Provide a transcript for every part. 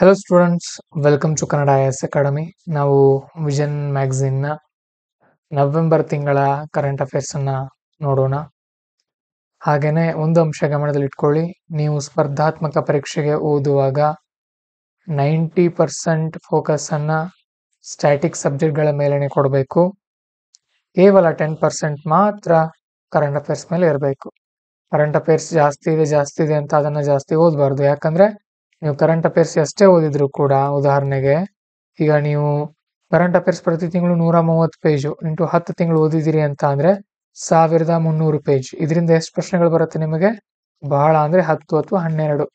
Hello students welcome to Kannada I S academy ನಾವು vision ಮ್ಯಾಗ್ಝಿನ್ನ November ತಿಂಗಳ ಕರೆಂಟ್ ಅಫೇರ್ಸನ್ನು ನೋಡೋಣ ಹಾಗೆಯೇ ಒಂದು ಅಂಶ ಗಮನದಲ್ಲಿ ಇಟ್ಕೊಳ್ಳಿ ನೀವು ಸ್ಪರ್ಧಾತ್ಮಕ ಪರೀಕ್ಷೆಗೆ ಓದುವಾಗ ನೈಂಟಿ ಪರ್ಸೆಂಟ್ ಫೋಕಸನ್ನು ಸ್ಟ್ಯಾಟಿಕ್ ಸಬ್ಜೆಕ್ಟ್ಗಳ ಮೇಲೇ ಕೊಡಬೇಕು ಕೇವಲ ಟೆನ್ ಪರ್ಸೆಂಟ್ ಮಾತ್ರ ಕರೆಂಟ್ ಅಫೇರ್ಸ್ ಮೇಲೆ ಇರಬೇಕು ಕರೆಂಟ್ ಅಫೇರ್ಸ್ ಜಾಸ್ತಿ ಇದೆ ಜಾಸ್ತಿ ಇದೆ ಅಂತ ಅದನ್ನು ಜಾಸ್ತಿ ಓದಬಾರ್ದು ಯಾಕಂದರೆ ನೀವು ಕರೆಂಟ್ ಅಫೇರ್ಸ್ ಎಷ್ಟೇ ಓದಿದ್ರು ಕೂಡ ಉದಾಹರಣೆಗೆ ಈಗ ನೀವು ಕರೆಂಟ್ ಅಫೇರ್ಸ್ ಪ್ರತಿ ತಿಂಗಳು ನೂರ ಮೂವತ್ತು ಪೇಜು ಇಂಟು ಹತ್ತು ತಿಂಗಳು ಓದಿದಿರಿ ಅಂತ ಅಂದ್ರೆ ಸಾವಿರದ ಮುನ್ನೂರು ಪೇಜ್ ಇದರಿಂದ ಎಷ್ಟು ಪ್ರಶ್ನೆಗಳು ಬರುತ್ತೆ ನಿಮಗೆ ಬಹಳ ಅಂದ್ರೆ ಹತ್ತು ಅಥವಾ ಹನ್ನೆರಡು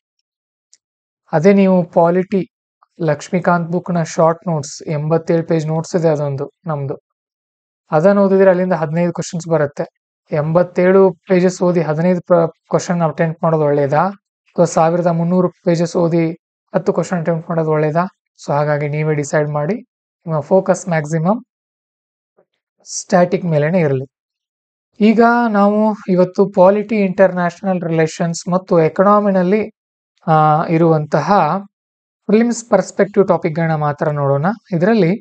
ಅದೇ ನೀವು ಪಾಲಿಟಿ ಲಕ್ಷ್ಮೀಕಾಂತ್ ನ ಶಾರ್ಟ್ ನೋಟ್ಸ್ ಎಂಬತ್ತೇಳು ಪೇಜ್ ನೋಟ್ಸ್ ಇದೆ ಅದೊಂದು ನಮ್ದು ಅದನ್ನು ಓದಿದ್ರೆ ಅಲ್ಲಿಂದ ಹದಿನೈದು ಕ್ವಶನ್ಸ್ ಬರುತ್ತೆ ಎಂಬತ್ತೇಳು ಪೇಜಸ್ ಓದಿ ಹದಿನೈದು ಕ್ವಶನ್ ಅಟೆಂಡ್ ಮಾಡೋದು ಒಳ್ಳೇದಾ ಅಥವಾ ಸಾವಿರದ ಮುನ್ನೂರು ಪೇಜಸ್ ಓದಿ ಹತ್ತು ಕ್ವಶನ್ ಅಟೆಂಪ್ಟ್ ಮಾಡೋದು ಒಳ್ಳೇದಾ ಸೊ ಹಾಗಾಗಿ ನೀವೇ ಡಿಸೈಡ್ ಮಾಡಿ ನಿಮ್ಮ ಫೋಕಸ್ ಮ್ಯಾಕ್ಸಿಮಮ್ ಸ್ಟ್ಯಾಟಿಕ್ ಮೇಲೇ ಇರಲಿ ಈಗ ನಾವು ಇವತ್ತು ಪಾಲಿಟಿ ಇಂಟರ್ನ್ಯಾಷನಲ್ ರಿಲೇಷನ್ಸ್ ಮತ್ತು ಎಕನಾಮಿನಲ್ಲಿ ಇರುವಂತಹ ಫಿಲಿಮ್ಸ್ ಪರ್ಸ್ಪೆಕ್ಟಿವ್ ಟಾಪಿಕ್ಗಳನ್ನ ಮಾತ್ರ ನೋಡೋಣ ಇದರಲ್ಲಿ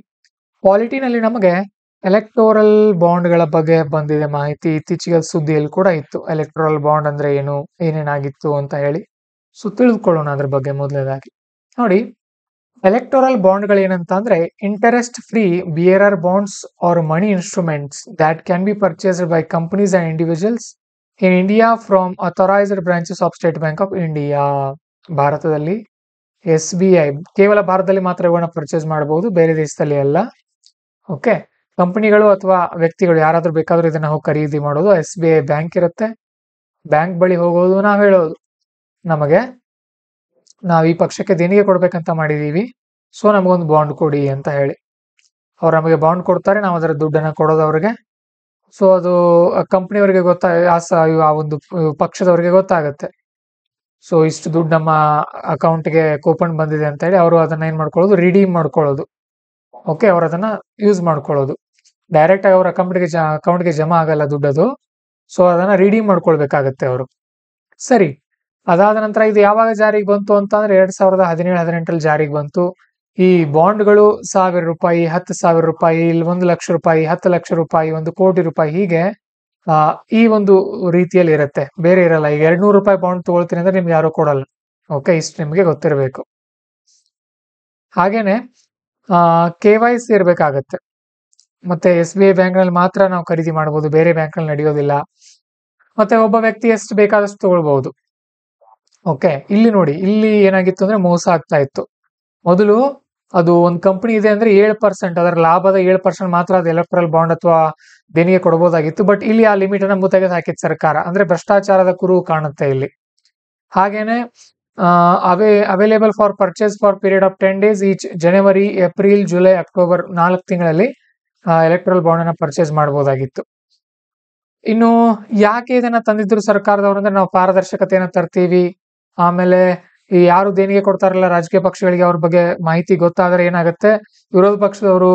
ಪಾಲಿಟಿನಲ್ಲಿ ನಮಗೆ ಎಲೆಕ್ಟೋರಲ್ ಬಾಂಡ್ಗಳ ಬಗ್ಗೆ ಬಂದಿದೆ ಮಾಹಿತಿ ಇತ್ತೀಚೆಗೆ ಸುದ್ದಿಯಲ್ಲಿ ಕೂಡ ಇತ್ತು ಎಲೆಕ್ಟೋರಲ್ ಬಾಂಡ್ ಅಂದ್ರೆ ಏನು ಏನೇನಾಗಿತ್ತು ಅಂತ ಹೇಳಿ ಸೊ ತಿಳಿದುಕೊಳ್ಳೋಣ ಅದ್ರ ಬಗ್ಗೆ ಮೊದಲನೇದಾಗಿ ನೋಡಿ ಎಲೆಕ್ಟೋರಲ್ ಬಾಂಡ್ಗಳು ಏನಂತ ಅಂದ್ರೆ interest free bearer bonds are money instruments that can be purchased by companies and individuals in India from authorised branches of State Bank of India ಭಾರತದಲ್ಲಿ ಎಸ್ ಬಿ ಐ ಕೇವಲ ಭಾರತದಲ್ಲಿ ಮಾತ್ರ ಇವನ್ನ ಪರ್ಚೇಸ್ ಮಾಡಬಹುದು ಬೇರೆ ದೇಶದಲ್ಲಿ ಅಲ್ಲ ಓಕೆ ಕಂಪನಿಗಳು ಅಥವಾ ವ್ಯಕ್ತಿಗಳು ಯಾರಾದರೂ ಬೇಕಾದರೂ ಇದನ್ನ ಹೋಗಿ ಖರೀದಿ ಮಾಡೋದು ಎಸ್ ಬಿ ಐ ಬ್ಯಾಂಕ್ ಇರುತ್ತೆ ಬ್ಯಾಂಕ್ ಬಳಿ ಹೋಗೋದು ನಾವು ಹೇಳೋದು ನಮಗೆ ನಾವು ಈ ಪಕ್ಷಕ್ಕೆ ದೇಣಿಗೆ ಕೊಡ್ಬೇಕಂತ ಮಾಡಿದೀವಿ ಸೊ ನಮಗೊಂದು ಬಾಂಡ್ ಕೊಡಿ ಅಂತ ಹೇಳಿ ಅವ್ರು ನಮಗೆ ಬಾಂಡ್ ಕೊಡ್ತಾರೆ ನಾವು ಅದರ ದುಡ್ಡನ್ನು ಕೊಡೋದು ಅವರಿಗೆ ಸೊ ಅದು ಕಂಪ್ನಿಯವರಿಗೆ ಗೊತ್ತಾ ಆ ಒಂದು ಪಕ್ಷದವರಿಗೆ ಗೊತ್ತಾಗುತ್ತೆ ಸೊ ಇಷ್ಟು ದುಡ್ಡು ನಮ್ಮ ಅಕೌಂಟ್ಗೆ ಕೂಪನ್ ಬಂದಿದೆ ಅಂತ ಹೇಳಿ ಅವರು ಅದನ್ನ ಏನು ಮಾಡ್ಕೊಳ್ಳೋದು ರಿಡೀಮ್ ಮಾಡ್ಕೊಳ್ಳೋದು ಓಕೆ ಅವ್ರು ಅದನ್ನ ಯೂಸ್ ಮಾಡ್ಕೊಳ್ಳೋದು ಡೈರೆಕ್ಟ್ ಆಗಿ ಅವ್ರ ಅಕೌಂಟ್ಗೆ ಅಕೌಂಟ್ಗೆ ಜಮಾ ಆಗಲ್ಲ ದುಡ್ಡದು ಸೊ ಅದನ್ನ ರಿಡೀಮ್ ಮಾಡ್ಕೊಳ್ಬೇಕಾಗತ್ತೆ ಅವರು ಸರಿ ಅದಾದ ನಂತರ ಇದು ಯಾವಾಗ ಜಾರಿಗೆ ಬಂತು ಅಂತ ಅಂದ್ರೆ ಎರಡ್ ಸಾವಿರದ ಹದಿನೇಳು ಹದಿನೆಂಟರಲ್ಲಿ ಜಾರಿಗೆ ಬಂತು ಈ ಬಾಂಡ್ಗಳು ಸಾವಿರ ರೂಪಾಯಿ ಹತ್ತು ಸಾವಿರ ರೂಪಾಯಿ ಇಲ್ಲಿ ಒಂದು ಲಕ್ಷ ರೂಪಾಯಿ ಹತ್ತು ಲಕ್ಷ ರೂಪಾಯಿ ಒಂದು ಕೋಟಿ ರೂಪಾಯಿ ಹೀಗೆ ಆ ಈ ಒಂದು ರೀತಿಯಲ್ಲಿ ಇರುತ್ತೆ ಬೇರೆ ಇರಲ್ಲ ಈಗ ಎರಡ್ ರೂಪಾಯಿ ಬಾಂಡ್ ತಗೊಳ್ತೀನಿ ಅಂದ್ರೆ ನಿಮ್ಗೆ ಯಾರು ಕೊಡಲ್ಲ ಓಕೆ ಇಷ್ಟು ನಿಮಗೆ ಗೊತ್ತಿರಬೇಕು ಹಾಗೇನೆ ಕೆ ವೈ ಸಿ ಇರ್ಬೇಕಾಗತ್ತೆ ಮತ್ತೆ ಎಸ್ ಬಿ ಐ ಬ್ಯಾಂಕ್ ನಲ್ಲಿ ಮಾತ್ರ ನಾವು ಖರೀದಿ ಮಾಡಬಹುದು ಬೇರೆ ಬ್ಯಾಂಕ್ ನಲ್ಲಿ ನಡೆಯೋದಿಲ್ಲ ಮತ್ತೆ ಒಬ್ಬ ವ್ಯಕ್ತಿ ಎಷ್ಟು ಬೇಕಾದಷ್ಟು ತಗೊಳ್ಬಹುದು ಓಕೆ ಇಲ್ಲಿ ನೋಡಿ ಇಲ್ಲಿ ಏನಾಗಿತ್ತು ಅಂದ್ರೆ ಮೋಸ ಆಗ್ತಾ ಇತ್ತು ಮೊದಲು ಅದು ಒಂದು ಕಂಪನಿ ಇದೆ ಅಂದ್ರೆ ಏಳು ಪರ್ಸೆಂಟ್ ಅದರ ಲಾಭದ ಏಳು ಪರ್ಸೆಂಟ್ ಮಾತ್ರ ಅದು ಎಲೆಕ್ಟ್ರಲ್ ಬಾಂಡ್ ಅಥವಾ ದೇಣಿಗೆ ಕೊಡಬಹುದಾಗಿತ್ತು ಬಟ್ ಇಲ್ಲಿ ಆ ಲಿಮಿಟ್ ಅನ್ನ ಮುತಗೆ ಹಾಕಿತ್ತು ಸರ್ಕಾರ ಅಂದ್ರೆ ಭ್ರಷ್ಟಾಚಾರದ ಕುರು ಕಾಣುತ್ತೆ ಇಲ್ಲಿ ಹಾಗೇನೆ ಅವೇ available for purchase for period of ten days each January April July October ನಾಲ್ಕು ತಿಂಗಳಲ್ಲಿ ಎಲೆಕ್ಟ್ರಲ್ ಬಾಂಡ್ ಅನ್ನ ಪರ್ಚೇಸ್ ಮಾಡಬಹುದಾಗಿತ್ತು ಇನ್ನು ಯಾಕೆ ಇದನ್ನ ತಂದಿದ್ರು ಸರ್ಕಾರದವರು ಅಂದ್ರೆ ನಾವು ಪಾರದರ್ಶಕತೆಯನ್ನು ತರ್ತೀವಿ ಆಮೇಲೆ ಈ ಯಾರು ದೇಣಿಗೆ ಕೊಡ್ತಾರಲ್ಲ ರಾಜಕೀಯ ಪಕ್ಷಗಳಿಗೆ ಅವ್ರ ಬಗ್ಗೆ ಮಾಹಿತಿ ಗೊತ್ತಾದ್ರೆ ಏನಾಗುತ್ತೆ ವಿರೋಧ ಪಕ್ಷದವರು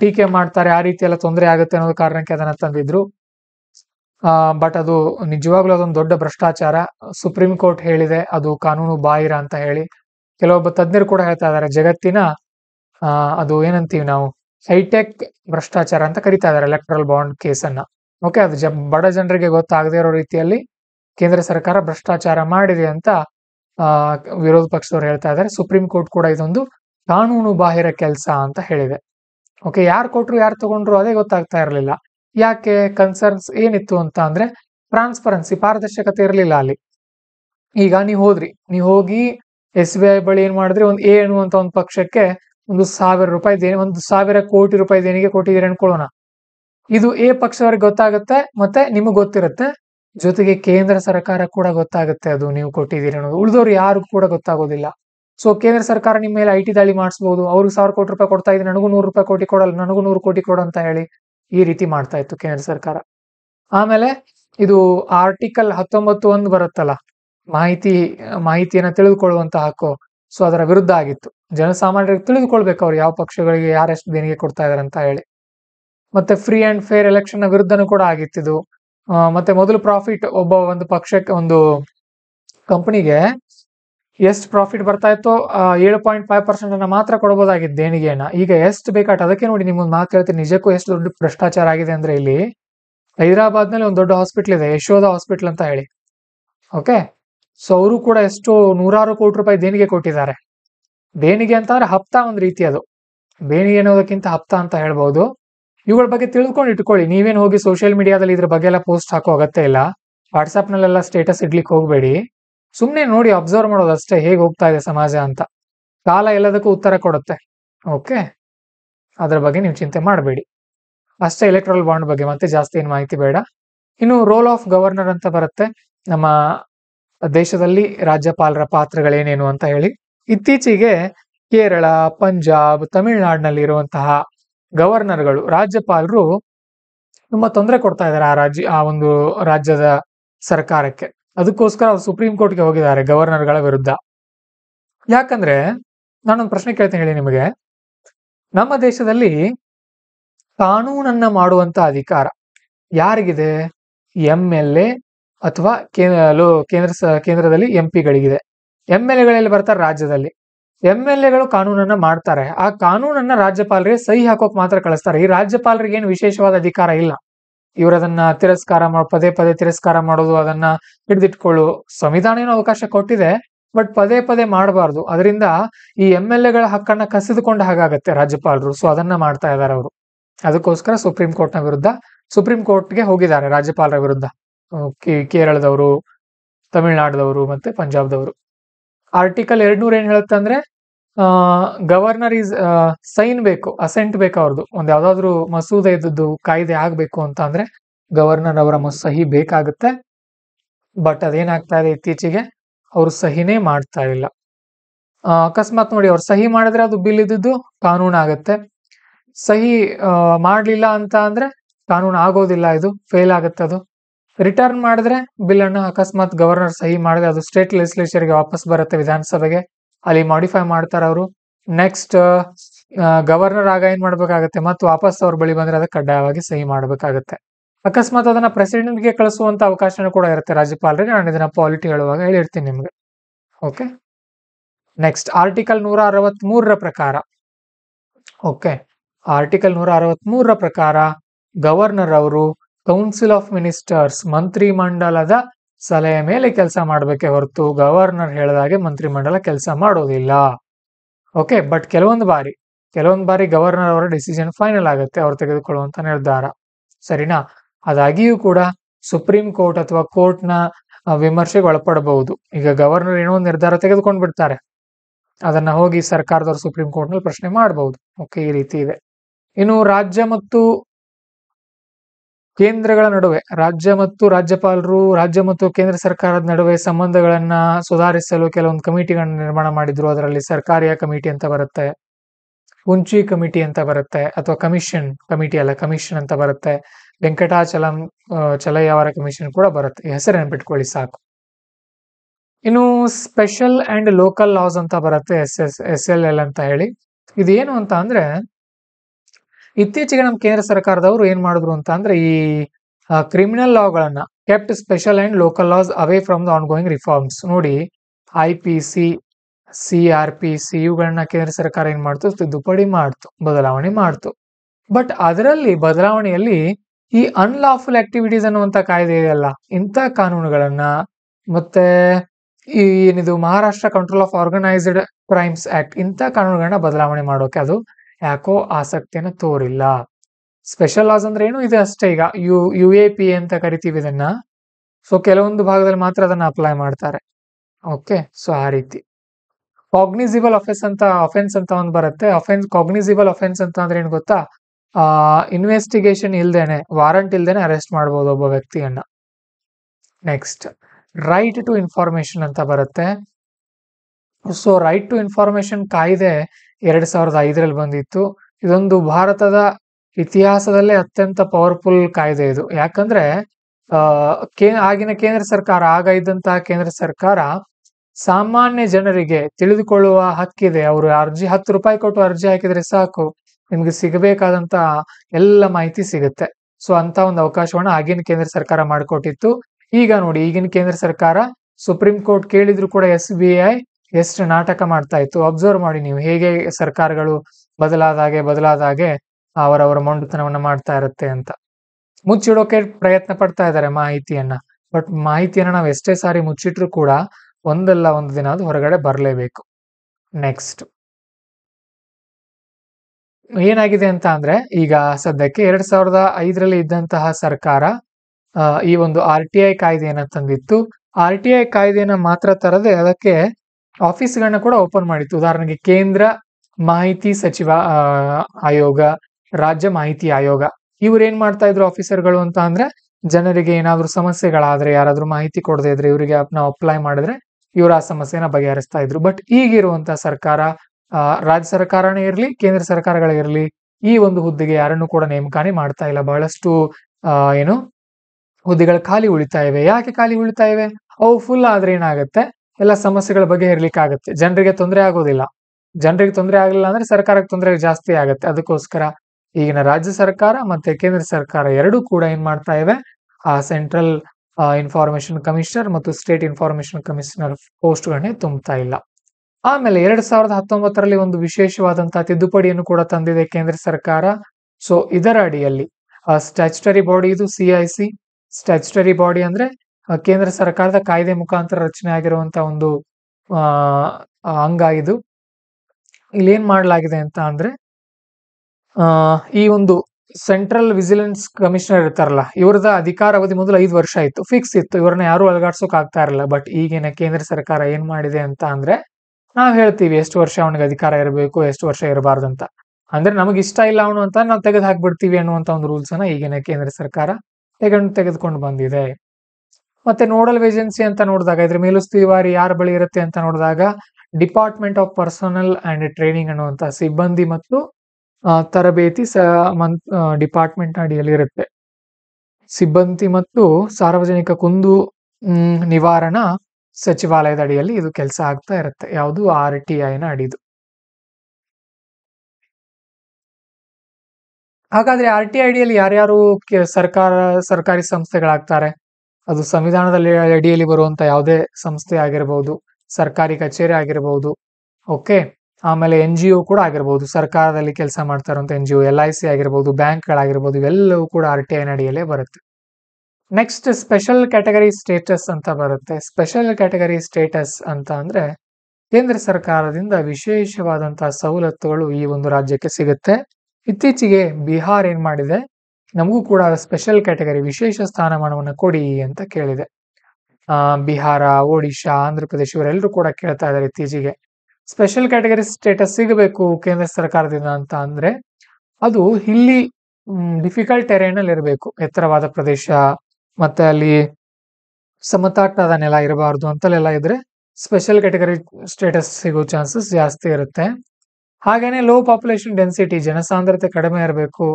ಟೀಕೆ ಮಾಡ್ತಾರೆ ಆ ರೀತಿ ಎಲ್ಲ ತೊಂದರೆ ಆಗುತ್ತೆ ಅನ್ನೋ ಕಾರಣಕ್ಕೆ ಅದನ್ನ ತಂದಿದ್ರು ಬಟ್ ಅದು ನಿಜವಾಗ್ಲೂ ಅದೊಂದು ದೊಡ್ಡ ಭ್ರಷ್ಟಾಚಾರ ಸುಪ್ರೀಂ ಕೋರ್ಟ್ ಹೇಳಿದೆ ಅದು ಕಾನೂನು ಬಾಹಿರ ಅಂತ ಹೇಳಿ ಕೆಲವೊಬ್ಬ ತಜ್ಞರು ಕೂಡ ಹೇಳ್ತಾ ಇದ್ದಾರೆ ಜಗತ್ತಿನ ಅದು ಏನಂತೀವಿ ನಾವು ಹೈಟೆಕ್ ಭ್ರಷ್ಟಾಚಾರ ಅಂತ ಕರಿತಾ ಇದ್ದಾರೆ ಎಲೆಕ್ಟ್ರಲ್ ಬಾಂಡ್ ಕೇಸನ್ನ ಓಕೆ ಅದು ಜ ಬಡ ಜನರಿಗೆ ಗೊತ್ತಾಗದೇ ಇರೋ ರೀತಿಯಲ್ಲಿ ಕೇಂದ್ರ ಸರ್ಕಾರ ಭ್ರಷ್ಟಾಚಾರ ಮಾಡಿದೆ ಅಂತ ಆ ವಿರೋಧ ಪಕ್ಷದವ್ರು ಹೇಳ್ತಾ ಇದ್ದಾರೆ ಸುಪ್ರೀಂ ಕೋರ್ಟ್ ಕೂಡ ಇದೊಂದು ಕಾನೂನು ಬಾಹಿರ ಕೆಲಸ ಅಂತ ಹೇಳಿದೆ ಓಕೆ ಯಾರು ಕೊಟ್ರು ಯಾರು ತಗೊಂಡ್ರು ಅದೇ ಗೊತ್ತಾಗ್ತಾ ಇರಲಿಲ್ಲ ಯಾಕೆ ಕನ್ಸರ್ನ್ಸ್ ಏನಿತ್ತು ಅಂತ ಅಂದ್ರೆ ಟ್ರಾನ್ಸ್ಪರೆನ್ಸಿ ಪಾರದರ್ಶಕತೆ ಇರಲಿಲ್ಲ ಅಲ್ಲಿ ಈಗ ನೀವು ಹೋದ್ರಿ ನೀವು ಹೋಗಿ ಎಸ್ ಬಿ ಐ ಬಳಿ ಏನ್ ಮಾಡಿದ್ರಿ ಒಂದು ಏನು ಅಂತ ಒಂದು ಪಕ್ಷಕ್ಕೆ ಒಂದು ಸಾವಿರ ರೂಪಾಯಿ ದೇಣಿ ಒಂದು ಸಾವಿರ ಕೋಟಿ ರೂಪಾಯಿ ದೇಣಿಗೆ ಕೊಟ್ಟಿದ್ದೀರಿ ಅನ್ಕೊಳ್ಳೋಣ ಇದು ಎ ಪಕ್ಷದವ್ರಿಗೆ ಗೊತ್ತಾಗುತ್ತೆ ಮತ್ತೆ ನಿಮಗೆ ಗೊತ್ತಿರುತ್ತೆ ಜೊತೆಗೆ ಕೇಂದ್ರ ಸರ್ಕಾರ ಕೂಡ ಗೊತ್ತಾಗುತ್ತೆ ಅದು ನೀವು ಕೊಟ್ಟಿದ್ದೀರಿ ಅನ್ನೋದು ಉಳಿದವ್ರು ಯಾರು ಕೂಡ ಗೊತ್ತಾಗೋದಿಲ್ಲ ಸೊ ಕೇಂದ್ರ ಸರ್ಕಾರ ನಿಮ್ಮ ಮೇಲೆ ಐಟಿ ದಾಳಿ ಮಾಡಿಸಬಹುದು ಅವ್ರಿಗೆ ಸಾವಿರ ಕೋಟಿ ರೂಪಾಯಿ ಕೊಡ್ತಾ ಇದ್ರೆ ನನಗೂ ನೂರು ರೂಪಾಯಿ ಕೋಟಿ ಕೊಡಲ್ಲ ನನಗೂ ನೂರು ಕೋಟಿ ಕೊಡು ಅಂತ ಹೇಳಿ ಈ ರೀತಿ ಮಾಡ್ತಾ ಇತ್ತು ಕೇಂದ್ರ ಸರ್ಕಾರ ಆಮೇಲೆ ಇದು ಆರ್ಟಿಕಲ್ ಹತ್ತೊಂಬತ್ತು ಒಂದು ಬರುತ್ತಲ್ಲ ಮಾಹಿತಿ ಮಾಹಿತಿಯನ್ನ ತಿಳಿದುಕೊಳ್ಳುವಂತ ಹಕ್ಕು ಸೊ ಅದರ ವಿರುದ್ಧ ಆಗಿತ್ತು ಜನಸಾಮಾನ್ಯರಿಗೆ ತಿಳಿದುಕೊಳ್ಬೇಕು ಅವ್ರು ಯಾವ ಪಕ್ಷಗಳಿಗೆ ಯಾರೆಷ್ಟು ದೇಣಿಗೆ ಕೊಡ್ತಾ ಇದಾರೆ ಅಂತ ಹೇಳಿ ಮತ್ತೆ ಫ್ರೀ ಅಂಡ್ ಫೇರ್ ಎಲೆಕ್ಷನ್ ವಿರುದ್ಧನೂ ಕೂಡ ಇದು ಮತ್ತೆ ಮೊದಲು ಪ್ರಾಫಿಟ್ ಒಬ್ಬ ಒಂದು ಪಕ್ಷಕ್ಕೆ ಒಂದು ಕಂಪನಿಗೆ ಎಷ್ಟು ಪ್ರಾಫಿಟ್ ಬರ್ತಾ ಇತ್ತು ಏಳು ಪಾಯಿಂಟ್ ಫೈವ್ ಪರ್ಸೆಂಟ್ ಅನ್ನ ಮಾತ್ರ ಕೊಡಬಹುದಾಗಿತ್ತು ದೇಣಿಗೆಯನ್ನ ಈಗ ಎಷ್ಟು ಬೇಕಾಟ ಅದಕ್ಕೆ ನೋಡಿ ನಿಮ್ಗೆ ಮಾತು ಹೇಳ್ತೀನಿ ನಿಜಕ್ಕೂ ಎಷ್ಟು ದೊಡ್ಡ ಭ್ರಷ್ಟಾಚಾರ ಆಗಿದೆ ಅಂದ್ರೆ ಇಲ್ಲಿ ಹೈದರಾಬಾದ್ ನಲ್ಲಿ ಒಂದು ದೊಡ್ಡ ಹಾಸ್ಪಿಟಲ್ ಇದೆ ಯಶೋಧ ಹಾಸ್ಪಿಟಲ್ ಅಂತ ಹೇಳಿ ಓಕೆ ಸೊ ಅವರು ಕೂಡ ಎಷ್ಟು ನೂರಾರು ಕೋಟಿ ರೂಪಾಯಿ ದೇಣಿಗೆ ಕೊಟ್ಟಿದ್ದಾರೆ ದೇಣಿಗೆ ಅಂತಂದ್ರೆ ಹಪ್ತಾ ಒಂದು ರೀತಿ ಅದು ದೇಣಿಗೆ ಅನ್ನೋದಕ್ಕಿಂತ ಹಪ್ತಾ ಅಂತ ಹೇಳ್ಬಹುದು ಇವುಗಳ ಬಗ್ಗೆ ತಿಳ್ಕೊಂಡು ಇಟ್ಕೊಳ್ಳಿ ನೀವೇನು ಹೋಗಿ ಸೋಷಿಯಲ್ ಮೀಡಿಯಾದಲ್ಲಿ ಇದ್ರ ಬಗ್ಗೆ ಎಲ್ಲ ಪೋಸ್ಟ್ ಹಾಕೋ ಅಗತ್ಯ ಇಲ್ಲ ವಾಟ್ಸಪ್ನಲ್ಲೆಲ್ಲ ಸ್ಟೇಟಸ್ ಇಡ್ಲಿಕ್ಕೆ ಹೋಗಬೇಡಿ ಸುಮ್ಮನೆ ನೋಡಿ ಅಬ್ಸರ್ವ್ ಮಾಡೋದು ಅಷ್ಟೇ ಹೇಗೆ ಹೋಗ್ತಾ ಇದೆ ಸಮಾಜ ಅಂತ ಕಾಲ ಎಲ್ಲದಕ್ಕೂ ಉತ್ತರ ಕೊಡುತ್ತೆ ಓಕೆ ಅದರ ಬಗ್ಗೆ ನೀವು ಚಿಂತೆ ಮಾಡಬೇಡಿ ಅಷ್ಟೇ ಎಲೆಕ್ಟ್ರಲ್ ಬಾಂಡ್ ಬಗ್ಗೆ ಮತ್ತೆ ಜಾಸ್ತಿ ಏನು ಮಾಹಿತಿ ಬೇಡ ಇನ್ನು ರೋಲ್ ಆಫ್ ಗವರ್ನರ್ ಅಂತ ಬರುತ್ತೆ ನಮ್ಮ ದೇಶದಲ್ಲಿ ರಾಜ್ಯಪಾಲರ ಪಾತ್ರಗಳೇನೇನು ಅಂತ ಹೇಳಿ ಇತ್ತೀಚೆಗೆ ಕೇರಳ ಪಂಜಾಬ್ ತಮಿಳುನಾಡಿನಲ್ಲಿ ಇರುವಂತಹ ಗವರ್ನರ್ಗಳು ರಾಜ್ಯಪಾಲರು ತುಂಬಾ ತೊಂದರೆ ಕೊಡ್ತಾ ಇದ್ದಾರೆ ಆ ರಾಜ್ಯ ಆ ಒಂದು ರಾಜ್ಯದ ಸರ್ಕಾರಕ್ಕೆ ಅದಕ್ಕೋಸ್ಕರ ಅವರು ಸುಪ್ರೀಂ ಕೋರ್ಟ್ಗೆ ಹೋಗಿದ್ದಾರೆ ಗವರ್ನರ್ಗಳ ವಿರುದ್ಧ ಯಾಕಂದ್ರೆ ನಾನೊಂದು ಪ್ರಶ್ನೆ ಕೇಳ್ತೇನೆ ಹೇಳಿ ನಿಮಗೆ ನಮ್ಮ ದೇಶದಲ್ಲಿ ಕಾನೂನನ್ನ ಮಾಡುವಂತ ಅಧಿಕಾರ ಯಾರಿಗಿದೆ ಎಂ ಎಲ್ ಎ ಅಥವಾ ಕೇಂದ್ರ ಕೇಂದ್ರ ಕೇಂದ್ರದಲ್ಲಿ ಎಂ ಪಿಗಳಿಗಿದೆ ಎಂ ಎಲ್ ಎಲ್ಲಿ ಬರ್ತಾರೆ ರಾಜ್ಯದಲ್ಲಿ ಎಂ ಎಲ್ ಎಗಳು ಕಾನೂನನ್ನ ಮಾಡ್ತಾರೆ ಆ ಕಾನೂನನ್ನ ರಾಜ್ಯಪಾಲರಿಗೆ ಸಹಿ ಹಾಕೋಕ್ ಮಾತ್ರ ಕಳಿಸ್ತಾರೆ ಈ ರಾಜ್ಯಪಾಲರಿಗೆ ಏನು ವಿಶೇಷವಾದ ಅಧಿಕಾರ ಇಲ್ಲ ಇವರು ಅದನ್ನ ತಿರಸ್ಕಾರ ಮಾಡೋ ಪದೇ ಪದೇ ತಿರಸ್ಕಾರ ಮಾಡೋದು ಅದನ್ನ ಹಿಡಿದಿಟ್ಕೊಳ್ಳು ಸಂವಿಧಾನ ಏನೋ ಅವಕಾಶ ಕೊಟ್ಟಿದೆ ಬಟ್ ಪದೇ ಪದೇ ಮಾಡಬಾರ್ದು ಅದರಿಂದ ಈ ಎಂ ಎಲ್ ಎಗಳ ಹಕ್ಕನ್ನ ಕಸಿದುಕೊಂಡ ಹಾಗಾಗತ್ತೆ ರಾಜ್ಯಪಾಲರು ಸೊ ಅದನ್ನ ಮಾಡ್ತಾ ಇದ್ದಾರೆ ಅವರು ಅದಕ್ಕೋಸ್ಕರ ಸುಪ್ರೀಂ ಕೋರ್ಟ್ ನ ವಿರುದ್ಧ ಸುಪ್ರೀಂ ಕೋರ್ಟ್ಗೆ ಹೋಗಿದ್ದಾರೆ ರಾಜ್ಯಪಾಲರ ವಿರುದ್ಧ ಕೇರಳದವರು ತಮಿಳುನಾಡದವರು ಮತ್ತೆ ಪಂಜಾಬ್ದವರು ಆರ್ಟಿಕಲ್ ಎರಡ್ ನೂರ ಏನ್ ಹೇಳುತ್ತೆ ಅಂದ್ರೆ ಗವರ್ನರ್ ಈಸ್ ಸೈನ್ ಬೇಕು ಅಸೆಂಟ್ ಬೇಕು ಅವ್ರದ್ದು ಒಂದ್ ಯಾವ್ದಾದ್ರು ಮಸೂದೆ ಇದ್ದದ್ದು ಕಾಯ್ದೆ ಆಗ್ಬೇಕು ಅಂತ ಅಂದ್ರೆ ಗವರ್ನರ್ ಅವರ ಸಹಿ ಬೇಕಾಗುತ್ತೆ ಬಟ್ ಅದೇನಾಗ್ತಾ ಇದೆ ಇತ್ತೀಚೆಗೆ ಅವರು ಸಹಿನೇ ಮಾಡ್ತಾ ಇಲ್ಲ ಅಕಸ್ಮಾತ್ ನೋಡಿ ಅವ್ರು ಸಹಿ ಮಾಡಿದ್ರೆ ಅದು ಬಿಲ್ ಇದ್ದದ್ದು ಕಾನೂನು ಆಗುತ್ತೆ ಸಹಿ ಮಾಡಲಿಲ್ಲ ಅಂತ ಅಂದ್ರೆ ಕಾನೂನು ಆಗೋದಿಲ್ಲ ಇದು ಫೇಲ್ ಆಗುತ್ತೆ ಅದು ರಿಟರ್ನ್ ಮಾಡಿದ್ರೆ ಬಿಲ್ ಅನ್ನು ಅಕಸ್ಮಾತ್ ಗವರ್ನರ್ ಸಹಿ ಮಾಡಿದ್ರೆ ಅದು ಸ್ಟೇಟ್ ಗೆ ವಾಪಸ್ ಬರುತ್ತೆ ವಿಧಾನಸಭೆಗೆ ಅಲ್ಲಿ ಮಾಡಿಫೈ ಮಾಡ್ತಾರೆ ಅವರು ನೆಕ್ಸ್ಟ್ ಗವರ್ನರ್ ಆಗ ಏನ್ ಮಾಡ್ಬೇಕಾಗತ್ತೆ ಮತ್ತೆ ವಾಪಸ್ ಅವ್ರ ಬಳಿ ಬಂದ್ರೆ ಅದಕ್ಕೆ ಕಡ್ಡಾಯವಾಗಿ ಸಹಿ ಮಾಡ್ಬೇಕಾಗತ್ತೆ ಅಕಸ್ಮಾತ್ ಅದನ್ನ ಪ್ರೆಸಿಡೆಂಟ್ಗೆ ಕಳಿಸುವಂತ ಅವಕಾಶನೂ ಕೂಡ ಇರುತ್ತೆ ರಾಜ್ಯಪಾಲರಿಗೆ ನಾನು ಇದನ್ನ ಪಾಲಿಟಿ ಹೇಳುವಾಗ ಹೇಳಿರ್ತೀನಿ ನಿಮ್ಗೆ ಓಕೆ ನೆಕ್ಸ್ಟ್ ಆರ್ಟಿಕಲ್ ನೂರ ಅರವತ್ ಮೂರರ ಪ್ರಕಾರ ಓಕೆ ಆರ್ಟಿಕಲ್ ನೂರ ಅರವತ್ ಮೂರರ ಪ್ರಕಾರ ಗವರ್ನರ್ ಅವರು ಕೌನ್ಸಿಲ್ ಆಫ್ ಮಿನಿಸ್ಟರ್ಸ್ ಮಂತ್ರಿ ಮಂಡಲದ ಸಲಹೆ ಮೇಲೆ ಕೆಲಸ ಮಾಡಬೇಕೆ ಹೊರತು ಗವರ್ನರ್ ಹೇಳಿದ ಹಾಗೆ ಮಂಡಲ ಕೆಲಸ ಮಾಡೋದಿಲ್ಲ ಓಕೆ ಬಟ್ ಕೆಲವೊಂದು ಬಾರಿ ಕೆಲವೊಂದು ಬಾರಿ ಗವರ್ನರ್ ಅವರ ಡಿಸಿಷನ್ ಫೈನಲ್ ಆಗುತ್ತೆ ಅವ್ರು ತೆಗೆದುಕೊಳ್ಳುವಂತ ನಿರ್ಧಾರ ಸರಿನಾ ಅದಾಗಿಯೂ ಕೂಡ ಸುಪ್ರೀಂ ಕೋರ್ಟ್ ಅಥವಾ ನ ವಿಮರ್ಶೆಗೆ ಒಳಪಡಬಹುದು ಈಗ ಗವರ್ನರ್ ಏನೋ ಒಂದು ನಿರ್ಧಾರ ತೆಗೆದುಕೊಂಡು ಬಿಡ್ತಾರೆ ಅದನ್ನ ಹೋಗಿ ಸರ್ಕಾರದವರು ಸುಪ್ರೀಂ ಕೋರ್ಟ್ ನಲ್ಲಿ ಪ್ರಶ್ನೆ ಮಾಡಬಹುದು ಓಕೆ ಈ ರೀತಿ ಇದೆ ಇನ್ನು ರಾಜ್ಯ ಮತ್ತು ಕೇಂದ್ರಗಳ ನಡುವೆ ರಾಜ್ಯ ಮತ್ತು ರಾಜ್ಯಪಾಲರು ರಾಜ್ಯ ಮತ್ತು ಕೇಂದ್ರ ಸರ್ಕಾರದ ನಡುವೆ ಸಂಬಂಧಗಳನ್ನ ಸುಧಾರಿಸಲು ಕೆಲವೊಂದು ಕಮಿಟಿಗಳನ್ನ ನಿರ್ಮಾಣ ಮಾಡಿದ್ರು ಅದರಲ್ಲಿ ಸರ್ಕಾರಿಯ ಕಮಿಟಿ ಅಂತ ಬರುತ್ತೆ ಉಂಚಿ ಕಮಿಟಿ ಅಂತ ಬರುತ್ತೆ ಅಥವಾ ಕಮಿಷನ್ ಕಮಿಟಿ ಅಲ್ಲ ಕಮಿಷನ್ ಅಂತ ಬರುತ್ತೆ ವೆಂಕಟಾಚಲಂ ಚಲಯ್ಯ ಅವರ ಕಮಿಷನ್ ಕೂಡ ಬರುತ್ತೆ ಹೆಸರು ಬಿಟ್ಕೊಳ್ಳಿ ಸಾಕು ಇನ್ನು ಸ್ಪೆಷಲ್ ಅಂಡ್ ಲೋಕಲ್ ಲಾಸ್ ಅಂತ ಬರುತ್ತೆ S S S L L ಅಂತ ಹೇಳಿ ಇದೇನು ಅಂತ ಅಂದ್ರೆ ಇತ್ತೀಚೆಗೆ ನಮ್ಮ ಕೇಂದ್ರ ಸರ್ಕಾರದವರು ಏನ್ ಮಾಡಿದ್ರು ಅಂತ ಅಂದ್ರೆ ಈ ಕ್ರಿಮಿನಲ್ ಲಾಗಳನ್ನ kept special and local laws away from the ongoing reforms ನೋಡಿ I P C C R P C ಇವುಗಳನ್ನ ಕೇಂದ್ರ ಸರ್ಕಾರ ಏನ್ ಮಾಡ್ತು ತಿದ್ದುಪಡಿ ಮಾಡ್ತು ಬದಲಾವಣೆ ಮಾಡ್ತು ಬಟ್ ಅದರಲ್ಲಿ ಬದಲಾವಣೆಯಲ್ಲಿ ಈ ಅನ್ಲಾಫುಲ್ ಆಕ್ಟಿವಿಟೀಸ್ ಅನ್ನುವಂತ ಕಾಯ್ದೆ ಅಲ್ಲ ಇಂಥ ಕಾನೂನುಗಳನ್ನ ಮತ್ತೆ ಈ ಏನಿದು Maharashtra control of organised crimes act ಇಂಥ ಕಾನೂನುಗಳನ್ನ ಬದಲಾವಣೆ ಮಾಡೋಕೆ ಅದು ಯಾಕೋ ಆಸಕ್ತಿಯನ್ನು ತೋರಿಲ್ಲ ಸ್ಪೆಷಲ್ ಲಾಸ್ ಅಂದ್ರೆ ಏನು ಇದೆ ಅಷ್ಟೇ ಈಗ ಯು ಯು ಎ ಪಿ ಅಂತ ಕರಿತೀವಿ ಇದನ್ನ ಸೊ ಕೆಲವೊಂದು ಭಾಗದಲ್ಲಿ ಮಾತ್ರ ಅದನ್ನ ಅಪ್ಲೈ ಮಾಡ್ತಾರೆ ಓಕೆ ಸೊ ಆ ರೀತಿ ಕಾಗ್ನಿಸಿಬಲ್ ಅಫೆನ್ಸ್ ಅಂತ ಅಫೆನ್ಸ್ ಅಂತ ಒಂದು ಬರುತ್ತೆ ಅಫೆನ್ಸ್ ಕಾಗ್ನಿಸಿಬಲ್ ಅಫೆನ್ಸ್ ಅಂತ ಅಂದ್ರೆ ಏನು ಗೊತ್ತಾ ಇನ್ವೆಸ್ಟಿಗೇಷನ್ ಇಲ್ದೇನೆ ವಾರಂಟ್ ಇಲ್ದೇನೆ ಅರೆಸ್ಟ್ ಮಾಡಬಹುದು ಒಬ್ಬ ವ್ಯಕ್ತಿಯನ್ನ ನೆಕ್ಸ್ಟ್ ರೈಟ್ ಟು ಇನ್ಫಾರ್ಮೇಶನ್ ಅಂತ ಬರುತ್ತೆ ಸೊ ರೈಟ್ ಟು ಇನ್ಫಾರ್ಮೇಶನ್ ಕಾಯ್ದೆ ಎರಡ್ ಸಾವಿರದ ಐದರಲ್ಲಿ ಬಂದಿತ್ತು ಇದೊಂದು ಭಾರತದ ಇತಿಹಾಸದಲ್ಲೇ ಅತ್ಯಂತ ಪವರ್ಫುಲ್ ಕಾಯ್ದೆ ಇದು ಯಾಕಂದ್ರೆ ಕೇ ಆಗಿನ ಕೇಂದ್ರ ಸರ್ಕಾರ ಆಗ ಇದ್ದಂತಹ ಕೇಂದ್ರ ಸರ್ಕಾರ ಸಾಮಾನ್ಯ ಜನರಿಗೆ ತಿಳಿದುಕೊಳ್ಳುವ ಹಕ್ಕಿದೆ ಅವರು ಅರ್ಜಿ ಹತ್ತು ರೂಪಾಯಿ ಕೊಟ್ಟು ಅರ್ಜಿ ಹಾಕಿದ್ರೆ ಸಾಕು ನಿಮ್ಗೆ ಸಿಗಬೇಕಾದಂತ ಎಲ್ಲ ಮಾಹಿತಿ ಸಿಗುತ್ತೆ ಸೊ ಅಂತ ಒಂದು ಅವಕಾಶವನ್ನ ಆಗಿನ ಕೇಂದ್ರ ಸರ್ಕಾರ ಮಾಡಿಕೊಟ್ಟಿತ್ತು ಈಗ ನೋಡಿ ಈಗಿನ ಕೇಂದ್ರ ಸರ್ಕಾರ ಸುಪ್ರೀಂ ಕೋರ್ಟ್ ಕೇಳಿದ್ರು ಕೂಡ ಎಸ್ ಬಿ ಐ ಎಷ್ಟು ನಾಟಕ ಮಾಡ್ತಾ ಇತ್ತು ಅಬ್ಸರ್ವ್ ಮಾಡಿ ನೀವು ಹೇಗೆ ಸರ್ಕಾರಗಳು ಬದಲಾದ ಹಾಗೆ ಬದಲಾದ ಹಾಗೆ ಅವರವರ ಮೊಂಡುತನವನ್ನ ಮಾಡ್ತಾ ಇರುತ್ತೆ ಅಂತ ಮುಚ್ಚಿಡೋಕೆ ಪ್ರಯತ್ನ ಪಡ್ತಾ ಇದ್ದಾರೆ ಮಾಹಿತಿಯನ್ನ ಬಟ್ ಮಾಹಿತಿಯನ್ನ ನಾವು ಎಷ್ಟೇ ಸಾರಿ ಮುಚ್ಚಿಟ್ರು ಕೂಡ ಒಂದಲ್ಲ ಒಂದು ದಿನ ಅದು ಹೊರಗಡೆ ಬರಲೇಬೇಕು ನೆಕ್ಸ್ಟ್ ಏನಾಗಿದೆ ಅಂತ ಅಂದ್ರೆ ಈಗ ಸದ್ಯಕ್ಕೆ ಎರಡ್ ಸಾವಿರದ ಐದರಲ್ಲಿ ಇದ್ದಂತಹ ಸರ್ಕಾರ ಈ ಒಂದು ಆರ್ ಟಿ ಐ ಕಾಯ್ದೆಯನ್ನ ತಂದಿತ್ತು ಆರ್ ಟಿ ಐ ಕಾಯ್ದೆಯನ್ನ ಮಾತ್ರ ತರದೆ ಅದಕ್ಕೆ ಆಫೀಸ್ಗಳನ್ನ ಕೂಡ ಓಪನ್ ಮಾಡಿತ್ತು ಉದಾಹರಣೆಗೆ ಕೇಂದ್ರ ಮಾಹಿತಿ ಸಚಿವ ಆಯೋಗ ರಾಜ್ಯ ಮಾಹಿತಿ ಆಯೋಗ ಇವ್ರು ಏನ್ ಮಾಡ್ತಾ ಇದ್ರು ಆಫೀಸರ್ಗಳು ಅಂತ ಅಂದ್ರೆ ಜನರಿಗೆ ಏನಾದ್ರು ಸಮಸ್ಯೆಗಳಾದ್ರೆ ಯಾರಾದ್ರೂ ಮಾಹಿತಿ ಕೊಡದೇ ಇದ್ರೆ ಇವರಿಗೆ ಅಪ್ಲೈ ಮಾಡಿದ್ರೆ ಇವ್ರ ಆ ಸಮಸ್ಯೆನ ಬಗೆಹರಿಸ್ತಾ ಇದ್ರು ಬಟ್ ಈಗಿರುವಂತ ಸರ್ಕಾರ ರಾಜ್ಯ ಸರ್ಕಾರನೇ ಇರಲಿ ಕೇಂದ್ರ ಸರ್ಕಾರಗಳೇ ಇರಲಿ ಈ ಒಂದು ಹುದ್ದೆಗೆ ಯಾರನ್ನು ಕೂಡ ನೇಮಕಾಣಿ ಮಾಡ್ತಾ ಇಲ್ಲ ಬಹಳಷ್ಟು ಏನು ಹುದ್ದೆಗಳು ಖಾಲಿ ಉಳಿತಾ ಇವೆ ಯಾಕೆ ಖಾಲಿ ಉಳಿತಾ ಇವೆ ಅವು ಫುಲ್ ಆದ್ರೆ ಏನಾಗುತ್ತೆ ಎಲ್ಲ ಸಮಸ್ಯೆಗಳ ಬಗ್ಗೆ ಆಗುತ್ತೆ ಜನರಿಗೆ ತೊಂದರೆ ಆಗೋದಿಲ್ಲ ಜನರಿಗೆ ತೊಂದರೆ ಆಗಲಿಲ್ಲ ಅಂದ್ರೆ ಸರ್ಕಾರಕ್ಕೆ ತೊಂದರೆ ಜಾಸ್ತಿ ಆಗುತ್ತೆ ಅದಕ್ಕೋಸ್ಕರ ಈಗಿನ ರಾಜ್ಯ ಸರ್ಕಾರ ಮತ್ತೆ ಕೇಂದ್ರ ಸರ್ಕಾರ ಎರಡೂ ಕೂಡ ಏನ್ ಮಾಡ್ತಾ ಇವೆ ಆ ಸೆಂಟ್ರಲ್ ಇನ್ಫಾರ್ಮೇಶನ್ ಕಮಿಷನರ್ ಮತ್ತು ಸ್ಟೇಟ್ ಇನ್ಫಾರ್ಮೇಶನ್ ಕಮಿಷನರ್ ಪೋಸ್ಟ್ಗಳನ್ನೇ ತುಂಬುತ್ತಾ ಇಲ್ಲ ಆಮೇಲೆ ಎರಡ್ ಸಾವಿರದ ಹತ್ತೊಂಬತ್ತರಲ್ಲಿ ಒಂದು ವಿಶೇಷವಾದಂತಹ ತಿದ್ದುಪಡಿಯನ್ನು ಕೂಡ ತಂದಿದೆ ಕೇಂದ್ರ ಸರ್ಕಾರ ಸೊ ಇದರ ಅಡಿಯಲ್ಲಿ ಸ್ಟ್ಯಾಚುಟರಿ ಬಾಡಿ ಇದು C I C statutory body ಅಂದ್ರೆ ಕೇಂದ್ರ ಸರ್ಕಾರದ ಕಾಯ್ದೆ ಮುಖಾಂತರ ರಚನೆ ಆಗಿರುವಂತ ಒಂದು ಆ ಅಂಗ ಇದು ಇಲ್ಲಿ ಏನ್ ಮಾಡಲಾಗಿದೆ ಅಂತ ಅಂದ್ರೆ ಈ ಒಂದು ಸೆಂಟ್ರಲ್ ವಿಜಿಲೆನ್ಸ್ ಕಮಿಷನರ್ ಇರ್ತಾರಲ್ಲ ಇವರದ ಅಧಿಕಾರ ಅವಧಿ ಮೊದಲು ಐದು ವರ್ಷ ಇತ್ತು ಫಿಕ್ಸ್ ಇತ್ತು ಇವರನ್ನ ಯಾರು ಅಲಗಾಡ್ಸೋಕ್ ಆಗ್ತಾ ಇರಲ್ಲ ಬಟ್ ಈಗಿನ ಕೇಂದ್ರ ಸರ್ಕಾರ ಏನ್ ಮಾಡಿದೆ ಅಂತ ಅಂದ್ರೆ ನಾವ್ ಹೇಳ್ತೀವಿ ಎಷ್ಟು ವರ್ಷ ಅವನಿಗೆ ಅಧಿಕಾರ ಇರಬೇಕು ಎಷ್ಟು ವರ್ಷ ಇರಬಾರ್ದು ಅಂತ ಅಂದ್ರೆ ನಮಗೆ ಇಷ್ಟ ಇಲ್ಲ ಅವನು ಅಂತ ನಾವು ತೆಗೆದು ಹಾಕ್ಬಿಡ್ತೀವಿ ಅನ್ನುವಂತ ಒಂದು ರೂಲ್ಸ್ ಅನ್ನ ಈಗಿನ ಕೇಂದ್ರ ಸರ್ಕಾರ ತೆಗೆದು ತೆಗೆದುಕೊಂಡು ಬಂದಿದೆ ಮತ್ತೆ ನೋಡಲ್ ಏಜೆನ್ಸಿ ಅಂತ ನೋಡಿದಾಗ ಇದ್ರ ಮೇಲುಸ್ತುವಾರಿ ಯಾರ ಬಳಿ ಇರುತ್ತೆ ಅಂತ ನೋಡಿದಾಗ department of personnel and training ಅನ್ನುವಂತ ಸಿಬ್ಬಂದಿ ಮತ್ತು ತರಬೇತಿ ಡಿಪಾರ್ಟ್ಮೆಂಟ್ ಅಡಿಯಲ್ಲಿ ಇರುತ್ತೆ ಸಿಬ್ಬಂದಿ ಮತ್ತು ಸಾರ್ವಜನಿಕ ಕುಂದು ನಿವಾರಣಾ ಸಚಿವಾಲಯದ ಅಡಿಯಲ್ಲಿ ಇದು ಕೆಲಸ ಆಗ್ತಾ ಇರುತ್ತೆ ಯಾವುದು ಆರ್ ಟಿ ಐನ ಅಡಿದು ಹಾಗಾದ್ರೆ ಆರ್ ಟಿ ಐಡಿಯಲ್ಲಿ ಯಾರ್ಯಾರು ಸರ್ಕಾರ ಸರ್ಕಾರಿ ಸಂಸ್ಥೆಗಳಾಗ್ತಾರೆ ಅದು ಸಂವಿಧಾನದಲ್ಲಿ ಅಡಿಯಲ್ಲಿ ಬರುವಂತ ಯಾವುದೇ ಸಂಸ್ಥೆ ಆಗಿರಬಹುದು ಸರ್ಕಾರಿ ಕಚೇರಿ ಆಗಿರಬಹುದು ಓಕೆ ಆಮೇಲೆ ಎನ್ ಜಿ ಒ ಕೂಡ ಆಗಿರಬಹುದು ಸರ್ಕಾರದಲ್ಲಿ ಕೆಲಸ ಮಾಡ್ತಾ ಇರುವಂತ N G O L I C ಆಗಿರಬಹುದು ಗಳಾಗಿರ್ಬಹುದು ಇವೆಲ್ಲವೂ ಕೂಡ ಆರ್ ಟಿ ಐ ನಡಿಯಲ್ಲೇ ಬರುತ್ತೆ ನೆಕ್ಸ್ಟ್ ಸ್ಪೆಷಲ್ ಕ್ಯಾಟಗರಿ ಸ್ಟೇಟಸ್ ಅಂತ ಬರುತ್ತೆ ಸ್ಪೆಷಲ್ ಕ್ಯಾಟಗರಿ ಸ್ಟೇಟಸ್ ಅಂತ ಅಂದ್ರೆ ಕೇಂದ್ರ ಸರ್ಕಾರದಿಂದ ವಿಶೇಷವಾದಂತಹ ಸವಲತ್ತುಗಳು ಈ ಒಂದು ರಾಜ್ಯಕ್ಕೆ ಸಿಗುತ್ತೆ ಇತ್ತೀಚೆಗೆ ಬಿಹಾರ್ ಏನ್ ಮಾಡಿದೆ ನಮಗೂ ಕೂಡ ಸ್ಪೆಷಲ್ ಕ್ಯಾಟಗರಿ ವಿಶೇಷ ಸ್ಥಾನಮಾನವನ್ನು ಕೊಡಿ ಅಂತ ಕೇಳಿದೆ ಬಿಹಾರ ಒಡಿಶಾ ಆಂಧ್ರ ಪ್ರದೇಶ ಇವರೆಲ್ಲರೂ ಕೂಡ ಕೇಳ್ತಾ ಇದ್ದಾರೆ ಇತ್ತೀಚೆಗೆ ಸ್ಪೆಷಲ್ ಕ್ಯಾಟಗರಿ ಸ್ಟೇಟಸ್ ಸಿಗಬೇಕು ಕೇಂದ್ರ ಸರ್ಕಾರದಿಂದ ಅಂತ ಅಂದ್ರೆ ಅದು ಇಲ್ಲಿ ಡಿಫಿಕಲ್ಟ್ ಟೆರೇನ್ ಅಲ್ಲಿ ಇರಬೇಕು ಎತ್ತರವಾದ ಪ್ರದೇಶ ಮತ್ತೆ ಅಲ್ಲಿ ಸಮತಾಟದ ನೆಲ ಇರಬಾರ್ದು ಅಂತಲೆಲ್ಲ ಇದ್ರೆ ಸ್ಪೆಷಲ್ ಕ್ಯಾಟಗರಿ ಸ್ಟೇಟಸ್ ಸಿಗೋ ಚಾನ್ಸಸ್ ಜಾಸ್ತಿ ಇರುತ್ತೆ ಹಾಗೇನೆ ಲೋ ಪಾಪ್ಯುಲೇಷನ್ ಡೆನ್ಸಿಟಿ ಜನಸಾಂದ್ರತೆ ಕಡಿಮೆ ಇರಬೇಕು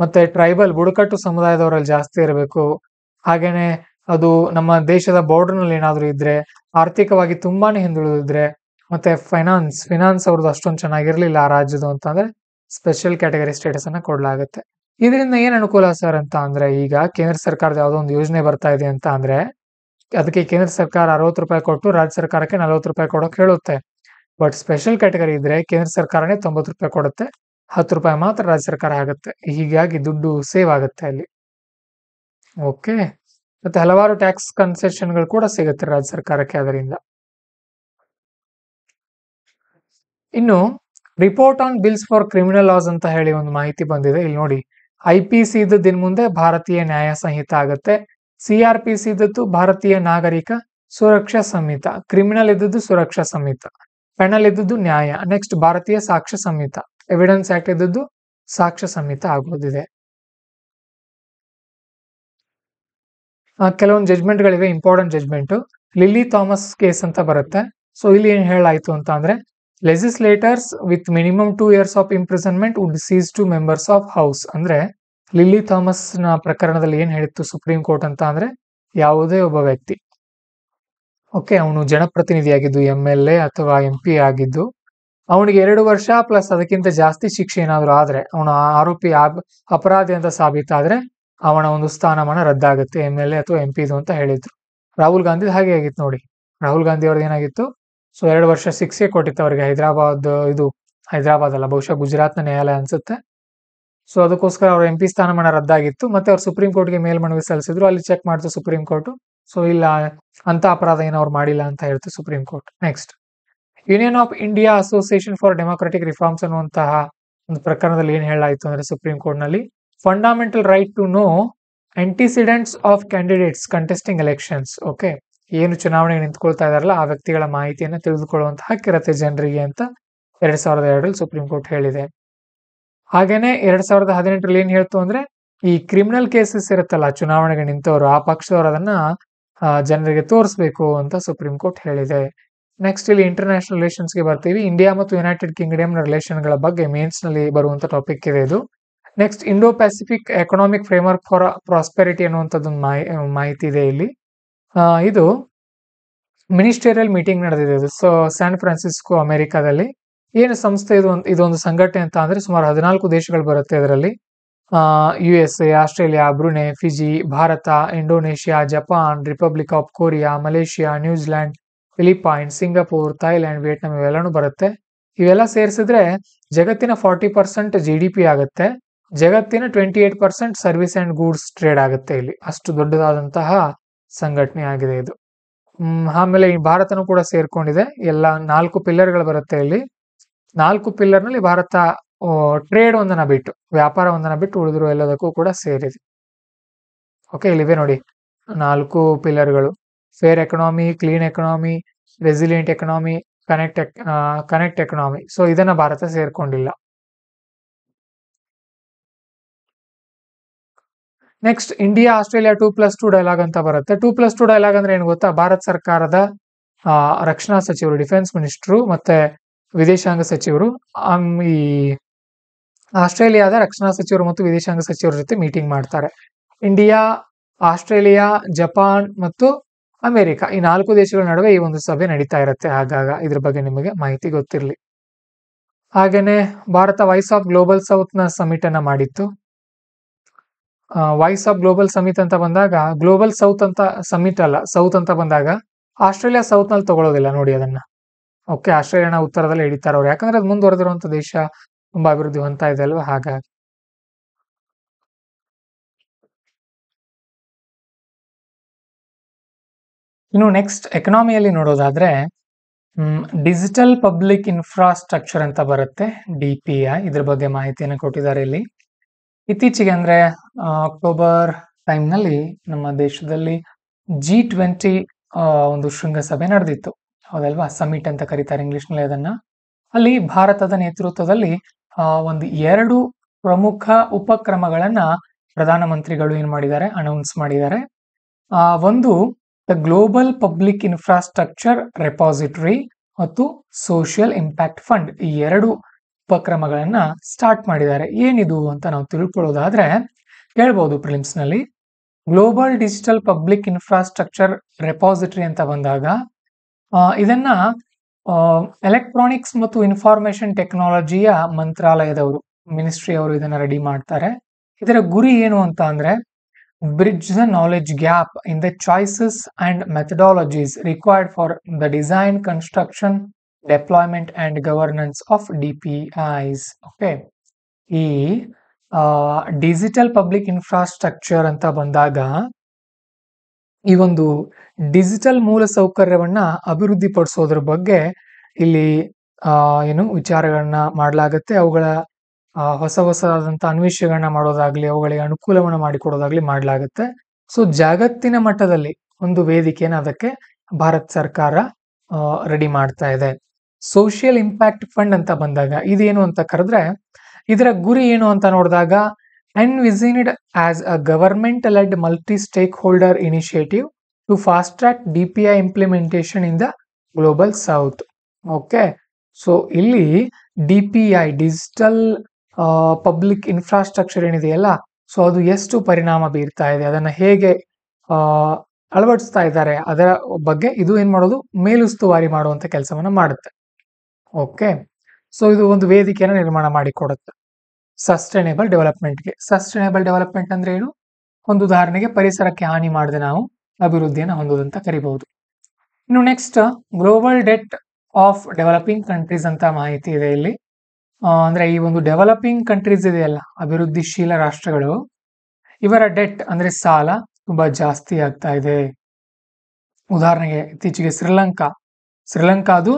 ಮತ್ತೆ ಟ್ರೈಬಲ್ ಬುಡಕಟ್ಟು ಸಮುದಾಯದವರಲ್ಲಿ ಜಾಸ್ತಿ ಇರಬೇಕು ಹಾಗೇನೆ ಅದು ನಮ್ಮ ದೇಶದ ಬಾರ್ಡರ್ ನಲ್ಲಿ ಏನಾದ್ರು ಇದ್ರೆ ಆರ್ಥಿಕವಾಗಿ ತುಂಬಾನೇ ಹಿಂದುಳಿದಿದ್ರೆ ಮತ್ತೆ ಫೈನಾನ್ಸ್ ಫಿನಾನ್ಸ್ ಅವ್ರದ್ದು ಅಷ್ಟೊಂದು ಚೆನ್ನಾಗಿರ್ಲಿಲ್ಲ ಆ ರಾಜ್ಯದ ಅಂತಂದ್ರೆ ಸ್ಪೆಷಲ್ ಕ್ಯಾಟಗರಿ ಸ್ಟೇಟಸ್ ಅನ್ನ ಕೊಡಲಾಗುತ್ತೆ ಇದರಿಂದ ಏನ್ ಅನುಕೂಲ ಸರ್ ಅಂತ ಅಂದ್ರೆ ಈಗ ಕೇಂದ್ರ ಸರ್ಕಾರದ ಯಾವುದೋ ಒಂದು ಯೋಜನೆ ಬರ್ತಾ ಇದೆ ಅಂತ ಅಂದ್ರೆ ಅದಕ್ಕೆ ಕೇಂದ್ರ ಸರ್ಕಾರ ಅರವತ್ತು ರೂಪಾಯಿ ಕೊಟ್ಟು ರಾಜ್ಯ ಸರ್ಕಾರಕ್ಕೆ ನಲವತ್ತು ರೂಪಾಯಿ ಕೊಡೋಕೆ ಹೇಳುತ್ತೆ ಬಟ್ ಸ್ಪೆಷಲ್ ಕ್ಯಾಟಗರಿ ಇದ್ರೆ ಕೇಂದ್ರ ಸರ್ಕಾರನೇ ತೊಂಬತ್ತು ರೂಪಾಯಿ ಕೊಡುತ್ತೆ ಹತ್ತು ರೂಪಾಯಿ ಮಾತ್ರ ರಾಜ್ಯ ಸರ್ಕಾರ ಆಗುತ್ತೆ ಹೀಗಾಗಿ ದುಡ್ಡು ಸೇವ್ ಆಗುತ್ತೆ ಅಲ್ಲಿ ಓಕೆ ಮತ್ತೆ ಹಲವಾರು ಟ್ಯಾಕ್ಸ್ ಕನ್ಸೆಷನ್ಗಳು ಕೂಡ ಸಿಗುತ್ತೆ ರಾಜ್ಯ ಸರ್ಕಾರಕ್ಕೆ ಅದರಿಂದ ಇನ್ನು report on bills for criminal laws ಅಂತ ಹೇಳಿ ಒಂದು ಮಾಹಿತಿ ಬಂದಿದೆ ಇಲ್ಲಿ ನೋಡಿ ಐ ಪಿ ಸಿ ದಿನ ಮುಂದೆ ಭಾರತೀಯ ನ್ಯಾಯ ಸಂಹಿತ ಆಗುತ್ತೆ ಸಿ ಆರ್ ಪಿ ಸಿ ಭಾರತೀಯ ನಾಗರಿಕ ಸುರಕ್ಷಾ ಸಂಹಿತ ಕ್ರಿಮಿನಲ್ ಇದ್ದದ್ದು ಸುರಕ್ಷಾ ಸಂಹಿತ ಪೆನಲ್ ಇದ್ದದ್ದು ನ್ಯಾಯ ನೆಕ್ಸ್ಟ್ ಭಾರತೀಯ ಸಾಕ್ಷ್ಯ ಸಂಹಿತ ಎವಿಡೆನ್ಸ್ ಆಕ್ಟ್ ಇದ್ದದ್ದು ಸಾಕ್ಷ್ಯ ಸಮೇತ ಆಗೋದಿದೆ ಕೆಲವೊಂದು ಗಳಿವೆ important judgement Lily Thomas case ಅಂತ ಬರುತ್ತೆ ಸೊ ಇಲ್ಲಿ ಏನು ಹೇಳಾಯಿತು ಅಂತ ಅಂದ್ರೆ legislators with minimum two years of imprisonment would cease to members of house ಅಂದ್ರೆ ಲಿಲ್ಲಿ ಥಾಮಸ್ ನ ಪ್ರಕರಣದಲ್ಲಿ ಏನ್ ಹೇಳಿತ್ತು ಸುಪ್ರೀಂ ಕೋರ್ಟ್ ಅಂತ ಅಂದ್ರೆ ಯಾವುದೇ ಒಬ್ಬ ವ್ಯಕ್ತಿ ಓಕೆ ಅವನು ಜನಪ್ರತಿನಿಧಿಯಾಗಿದ್ದು ಎಂ ಎಲ್ ಎ ಅಥವಾ ಎಂ ಪಿ ಆಗಿದ್ದು ಅವನಿಗೆ ಎರಡು ವರ್ಷ ಪ್ಲಸ್ ಅದಕ್ಕಿಂತ ಜಾಸ್ತಿ ಶಿಕ್ಷೆ ಏನಾದರೂ ಆದ್ರೆ ಅವನು ಆರೋಪಿ ಅಪರಾಧಿ ಅಂತ ಸಾಬೀತಾದ್ರೆ ಅವನ ಒಂದು ಸ್ಥಾನಮಾನ ರದ್ದಾಗುತ್ತೆ ಎಂ ಎಲ್ ಎ ಅಥವಾ ಎಂ ಪಿದು ಅಂತ ಹೇಳಿದ್ರು ರಾಹುಲ್ ಗಾಂಧಿ ಹಾಗೆ ಆಗಿತ್ತು ನೋಡಿ ರಾಹುಲ್ ಗಾಂಧಿ ಅವ್ರದ್ದು ಏನಾಗಿತ್ತು ಸೊ ಎರಡು ವರ್ಷ ಶಿಕ್ಷೆ ಕೊಟ್ಟಿತ್ತು ಅವರಿಗೆ ಹೈದರಾಬಾದ್ ಇದು ಹೈದರಾಬಾದ್ ಅಲ್ಲ ಬಹುಶಃ ಗುಜರಾತ್ನ ನ್ಯಾಯಾಲಯ ಅನ್ಸುತ್ತೆ ಸೊ ಅದಕ್ಕೋಸ್ಕರ ಅವ್ರ ಎಂ ಪಿ ಸ್ಥಾನಮಾನ ರದ್ದಾಗಿತ್ತು ಮತ್ತೆ ಅವ್ರು ಸುಪ್ರೀಂ ಕೋರ್ಟ್ಗೆ ಮೇಲ್ಮನವಿ ಸಲ್ಲಿಸಿದ್ರು ಅಲ್ಲಿ ಚೆಕ್ ಮಾಡ್ತು ಸುಪ್ರೀಂ ಕೋರ್ಟ್ ಸೊ ಇಲ್ಲ ಅಂತ ಅಪರಾಧ ಏನೋ ಅವ್ರು ಮಾಡಿಲ್ಲ ಅಂತ ಹೇಳ್ತು Supreme Court next Union of India Association for Democratic Reforms ಅನ್ನುವಂತಹ ಒಂದು ಪ್ರಕರಣದಲ್ಲಿ ಏನ್ ಹೇಳಲಾಯಿತು ಅಂದ್ರೆ ಸುಪ್ರೀಂ ಕೋರ್ಟ್ ನಲ್ಲಿ fundamental right to know antecedents of candidates contesting elections okay ಏನು ಚುನಾವಣೆಗೆ ನಿಂತ್ಕೊಳ್ತಾ ಇದಾರಲ್ಲ ಆ ವ್ಯಕ್ತಿಗಳ ಮಾಹಿತಿಯನ್ನು ತಿಳಿದುಕೊಳ್ಳುವಂತಹ ಹಕ್ಕಿರುತ್ತೆ ಜನರಿಗೆ ಅಂತ ಎರಡ್ ಸಾವಿರದ ಎರಡರಲ್ಲಿ ಸುಪ್ರೀಂ ಕೋರ್ಟ್ ಹೇಳಿದೆ ಹಾಗೇನೆ ಎರಡ್ ಸಾವಿರದ ಹದಿನೆಂಟರಲ್ಲಿ ಏನ್ ಹೇಳ್ತು ಅಂದ್ರೆ ಈ ಕ್ರಿಮಿನಲ್ ಕೇಸಸ್ ಇರುತ್ತಲ್ಲ ಚುನಾವಣೆಗೆ ನಿಂತವರು ಆ ಪಕ್ಷದವರು ಅದನ್ನ ಜನರಿಗೆ ತೋರಿಸ್ಬೇಕು ಅಂತ ಸುಪ್ರೀಂ ಕೋರ್ಟ್ ಹೇಳಿದೆ ನೆಕ್ಸ್ಟ್ ಇಲ್ಲಿ ಇಂಟರ್ನ್ಯಾಷನಲ್ ರಿಲೇಷನ್ಸ್ಗೆ ಬರ್ತೀವಿ ಇಂಡಿಯಾ ಮತ್ತು ಯುನೈಟೆಡ್ ಕಿಂಗ್ಡಮ್ನ ರಿಲೇಷನ್ಗಳ ಬಗ್ಗೆ ನಲ್ಲಿ ಬರುವಂಥ ಟಾಪಿಕ್ ಇದೆ ಇದು next Indo Pacific economic framework for prosperity ಅನ್ನುವಂಥದ್ದೊಂದು ಮಾಹಿತಿ ಇದೆ ಇಲ್ಲಿ ಇದು ಮಿನಿಸ್ಟೇರಿಯಲ್ ಮೀಟಿಂಗ್ ನಡೆದಿದೆ ಇದು ಸೊ ಸ್ಯಾನ್ ಫ್ರಾನ್ಸಿಸ್ಕೋ ಅಮೆರಿಕಾದಲ್ಲಿ ಏನು ಸಂಸ್ಥೆ ಇದು ಇದೊಂದು ಸಂಘಟನೆ ಅಂತ ಅಂದ್ರೆ ಸುಮಾರು ಹದಿನಾಲ್ಕು ದೇಶಗಳು ಬರುತ್ತೆ ಅದರಲ್ಲಿ U S A Australia Brunei Fiji Bharat Indonesia Japan Republic of Korea Malaysia New Zealand Philippines Singapore Thailand Vietnam ಇವೆಲ್ಲನೂ ಬರುತ್ತೆ ಇವೆಲ್ಲ ಸೇರಿಸಿದ್ರೆ ಜಗತ್ತಿನ forty percent G D P ಆಗುತ್ತೆ ಜಗತ್ತಿನ twenty eight percent service and goods trade ಆಗುತ್ತೆ ಇಲ್ಲಿ ಅಷ್ಟು ದೊಡ್ಡದಾದಂತಹ ಸಂಘಟನೆ ಆಗಿದೆ ಇದು ಆಮೇಲೆ ಭಾರತನೂ ಕೂಡ ಸೇರ್ಕೊಂಡಿದೆ ಎಲ್ಲ ನಾಲ್ಕು ಪಿಲ್ಲರ್ಗಳು ಬರುತ್ತೆ ಇಲ್ಲಿ ನಾಲ್ಕು ಪಿಲ್ಲರ್ನಲ್ಲಿ ಭಾರತ ಟ್ರೇಡ್ ಒಂದನ್ನ ಬಿಟ್ಟು ವ್ಯಾಪಾರ ಒಂದನ್ನ ಬಿಟ್ಟು ಉಳಿದ್ರು ಎಲ್ಲದಕ್ಕೂ ಕೂಡ ಸೇರಿದೆ ಓಕೆ ಇಲ್ಲಿವೆ ನೋಡಿ ನಾಲ್ಕು ಪಿಲ್ಲರ್ಗಳು fair economy clean economy resilient economy connect connect economy so ಇದನ್ನ ಭಾರತ ಸೇರ್ಕೊಂಡಿಲ್ಲ next India Australia two plus two dialogue ಅಂತ ಬರುತ್ತೆ ಟೂ ಪ್ಲಸ್ ಟೂ ಡೈಲಾಗ್ ಅಂದ್ರೆ ಏನು ಗೊತ್ತಾ ಭಾರತ ಸರ್ಕಾರದ ರಕ್ಷಣಾ ಸಚಿವರು ಡಿಫೆನ್ಸ್ ಮಿನಿಸ್ಟ್ರು ಮತ್ತೆ ವಿದೇಶಾಂಗ ಸಚಿವರು ಈ ಆಸ್ಟ್ರೇಲಿಯಾದ ರಕ್ಷಣಾ ಸಚಿವರು ಮತ್ತು ವಿದೇಶಾಂಗ ಸಚಿವರ ಜೊತೆ ಮೀಟಿಂಗ್ ಮಾಡ್ತಾರೆ ಇಂಡಿಯಾ ಆಸ್ಟ್ರೇಲಿಯಾ ಜಪಾನ್ ಮತ್ತು ಅಮೆರಿಕ ಈ ನಾಲ್ಕು ದೇಶಗಳ ನಡುವೆ ಈ ಒಂದು ಸಭೆ ನಡೀತಾ ಇರುತ್ತೆ ಆಗಾಗ ಇದ್ರ ಬಗ್ಗೆ ನಿಮಗೆ ಮಾಹಿತಿ ಗೊತ್ತಿರಲಿ ಹಾಗೇನೆ Bharat voice of global south ನ ಸಮಿಟ್ ಅನ್ನ ಮಾಡಿತ್ತು ವಾಯ್ಸ್ ಆಫ್ ಗ್ಲೋಬಲ್ ಸಮಿಟ್ ಅಂತ ಬಂದಾಗ ಗ್ಲೋಬಲ್ ಸೌತ್ ಅಂತ ಸಮಿಟ್ ಅಲ್ಲ ಸೌತ್ ಅಂತ ಬಂದಾಗ ಆಸ್ಟ್ರೇಲಿಯಾ ಸೌತ್ ನಲ್ಲಿ ತಗೊಳ್ಳೋದಿಲ್ಲ ನೋಡಿ ಅದನ್ನ ಓಕೆ ಆಸ್ಟ್ರೇಲಿಯಾನ ಉತ್ತರದಲ್ಲಿ ಹಿಡಿತಾರ ಅವ್ರು ಯಾಕಂದ್ರೆ ಅದು ಮುಂದುವರೆದಿರುವಂತ ದೇಶ ತುಂಬಾ ಅಭಿವೃದ್ಧಿ ಹೊಂದ್ತಾ ಇದೆ ಅಲ್ವಾ ಹಾಗಾಗಿ ಇನ್ನು ನೆಕ್ಸ್ಟ್ ಎಕನಾಮಿಯಲ್ಲಿ ನೋಡೋದಾದ್ರೆ ಡಿಜಿಟಲ್ ಪಬ್ಲಿಕ್ ಇನ್ಫ್ರಾಸ್ಟ್ರಕ್ಚರ್ ಅಂತ ಬರುತ್ತೆ ಡಿ ಪಿ ಐ ಇದ್ರ ಬಗ್ಗೆ ಮಾಹಿತಿಯನ್ನು ಕೊಟ್ಟಿದ್ದಾರೆ ಇಲ್ಲಿ ಇತ್ತೀಚೆಗೆ ಅಂದ್ರೆ ಅಕ್ಟೋಬರ್ ಟೈಮ್ನಲ್ಲಿ ನಮ್ಮ ದೇಶದಲ್ಲಿ ಜಿ ಟ್ವೆಂಟಿ ಒಂದು ಶೃಂಗಸಭೆ ನಡೆದಿತ್ತು ಹೌದಲ್ವಾ ಸಮಿಟ್ ಅಂತ ಕರೀತಾರೆ ಇಂಗ್ಲಿಷ್ನಲ್ಲಿ ಅದನ್ನ ಅಲ್ಲಿ ಭಾರತದ ನೇತೃತ್ವದಲ್ಲಿ ಒಂದು ಎರಡು ಪ್ರಮುಖ ಉಪಕ್ರಮಗಳನ್ನ ಪ್ರಧಾನಮಂತ್ರಿಗಳು ಏನ್ ಮಾಡಿದ್ದಾರೆ ಅನೌನ್ಸ್ ಮಾಡಿದ್ದಾರೆ ಒಂದು the global public infrastructure repository ಮತ್ತು ಸೋಷಿಯಲ್ ಇಂಪ್ಯಾಕ್ಟ್ ಫಂಡ್ ಈ ಎರಡು ಉಪಕ್ರಮಗಳನ್ನ ಸ್ಟಾರ್ಟ್ ಮಾಡಿದ್ದಾರೆ ಏನಿದು ಅಂತ ನಾವು ತಿಳ್ಕೊಳ್ಳೋದಾದ್ರೆ ಪ್ರಿಲಿಮ್ಸ್ ನಲ್ಲಿ global digital public infrastructure repository ಅಂತ ಬಂದಾಗ ಇದನ್ನ ಎಲೆಕ್ಟ್ರಾನಿಕ್ಸ್ ಮತ್ತು ಇನ್ಫಾರ್ಮೇಶನ್ ಟೆಕ್ನಾಲಜಿಯ ಮಂತ್ರಾಲಯದವರು ಮಿನಿಸ್ಟ್ರಿ ಅವರು ಇದನ್ನ ರೆಡಿ ಮಾಡ್ತಾರೆ ಇದರ ಗುರಿ ಏನು ಅಂತ ಅಂದ್ರೆ bridge the knowledge gap in the choices and methodologies required for the design, construction, deployment, and governance of DPIs. Okay. ಈ ಡಿಜಿಟಲ್ ಪಬ್ಲಿಕ್ ಇನ್ಫ್ರಾಸ್ಟ್ರಕ್ಚರ್ ಅಂತ ಬಂದಾಗ ಈ ಒಂದು ಡಿಜಿಟಲ್ ಮೂಲ ಸೌಕರ್ಯವನ್ನ ಅಭಿವೃದ್ಧಿಪಡಿಸೋದ್ರ ಬಗ್ಗೆ ಇಲ್ಲಿ ಏನು ವಿಚಾರಗಳನ್ನ ಮಾಡಲಾಗತ್ತೆ ಅವುಗಳ ಹೊಸ ಹೊಸದಾದಂತಹ ಅನ್ವೇಷಣೆಗಳನ್ನ ಮಾಡೋದಾಗ್ಲಿ ಅವುಗಳಿಗೆ ಅನುಕೂಲವನ್ನು ಮಾಡಿಕೊಡೋದಾಗ್ಲಿ ಮಾಡಲಾಗುತ್ತೆ ಸೊ ಜಾಗತ್ತಿನ ಮಟ್ಟದಲ್ಲಿ ಒಂದು ವೇದಿಕೆಯನ್ನು ಅದಕ್ಕೆ ಭಾರತ ಸರ್ಕಾರ ರೆಡಿ ಮಾಡ್ತಾ ಇದೆ ಸೋಷಿಯಲ್ ಇಂಪ್ಯಾಕ್ಟ್ ಫಂಡ್ ಅಂತ ಬಂದಾಗ ಇದೇನು ಅಂತ ಕರೆದ್ರೆ ಇದರ ಗುರಿ ಏನು ಅಂತ ನೋಡಿದಾಗ envisioned as a government led multi stakeholder initiative to fast track D P I implementation in the global south okay so ಇಲ್ಲಿ D P I digital public infrastructure ಏನಿದೆಯಲ್ಲ ಸೊ ಅದು ಎಷ್ಟು ಪರಿಣಾಮ ಬೀರ್ತಾ ಇದೆ ಅದನ್ನ ಹೇಗೆ ಅಳವಡಿಸ್ತಾ ಇದ್ದಾರೆ ಅದರ ಬಗ್ಗೆ ಇದು ಏನು ಮಾಡೋದು ಮೇಲುಸ್ತುವಾರಿ ಮಾಡುವಂತ ಕೆಲಸವನ್ನ ಮಾಡುತ್ತೆ ಓಕೆ ಸೊ ಇದು ಒಂದು ವೇದಿಕೆಯನ್ನು ನಿರ್ಮಾಣ ಮಾಡಿಕೊಡುತ್ತೆ ಸಸ್ಟೈನೇಬಲ್ ಡೆವಲಪ್ಮೆಂಟ್ಗೆ ಸಸ್ಟೈನೇಬಲ್ ಡೆವಲಪ್ಮೆಂಟ್ ಅಂದ್ರೆ ಏನು ಒಂದು ಉದಾಹರಣೆಗೆ ಪರಿಸರಕ್ಕೆ ಹಾನಿ ಮಾಡದೆ ನಾವು ಅಭಿವೃದ್ಧಿಯನ್ನು ಅಂತ ಕರಿಬಹುದು ಇನ್ನು next global debt of developing countries ಅಂತ ಮಾಹಿತಿ ಇದೆ ಇಲ್ಲಿ ಅಂದ್ರೆ ಈ ಒಂದು ಡೆವಲಪಿಂಗ್ ಕಂಟ್ರೀಸ್ ಇದೆಯಲ್ಲ ಅಭಿವೃದ್ಧಿಶೀಲ ರಾಷ್ಟ್ರಗಳು ಇವರ ಡೆಟ್ ಅಂದ್ರೆ ಸಾಲ ತುಂಬ ಜಾಸ್ತಿ ಆಗ್ತಾ ಇದೆ ಉದಾಹರಣೆಗೆ ಇತ್ತೀಚೆಗೆ ಶ್ರೀಲಂಕಾ ಶ್ರೀಲಂಕಾದು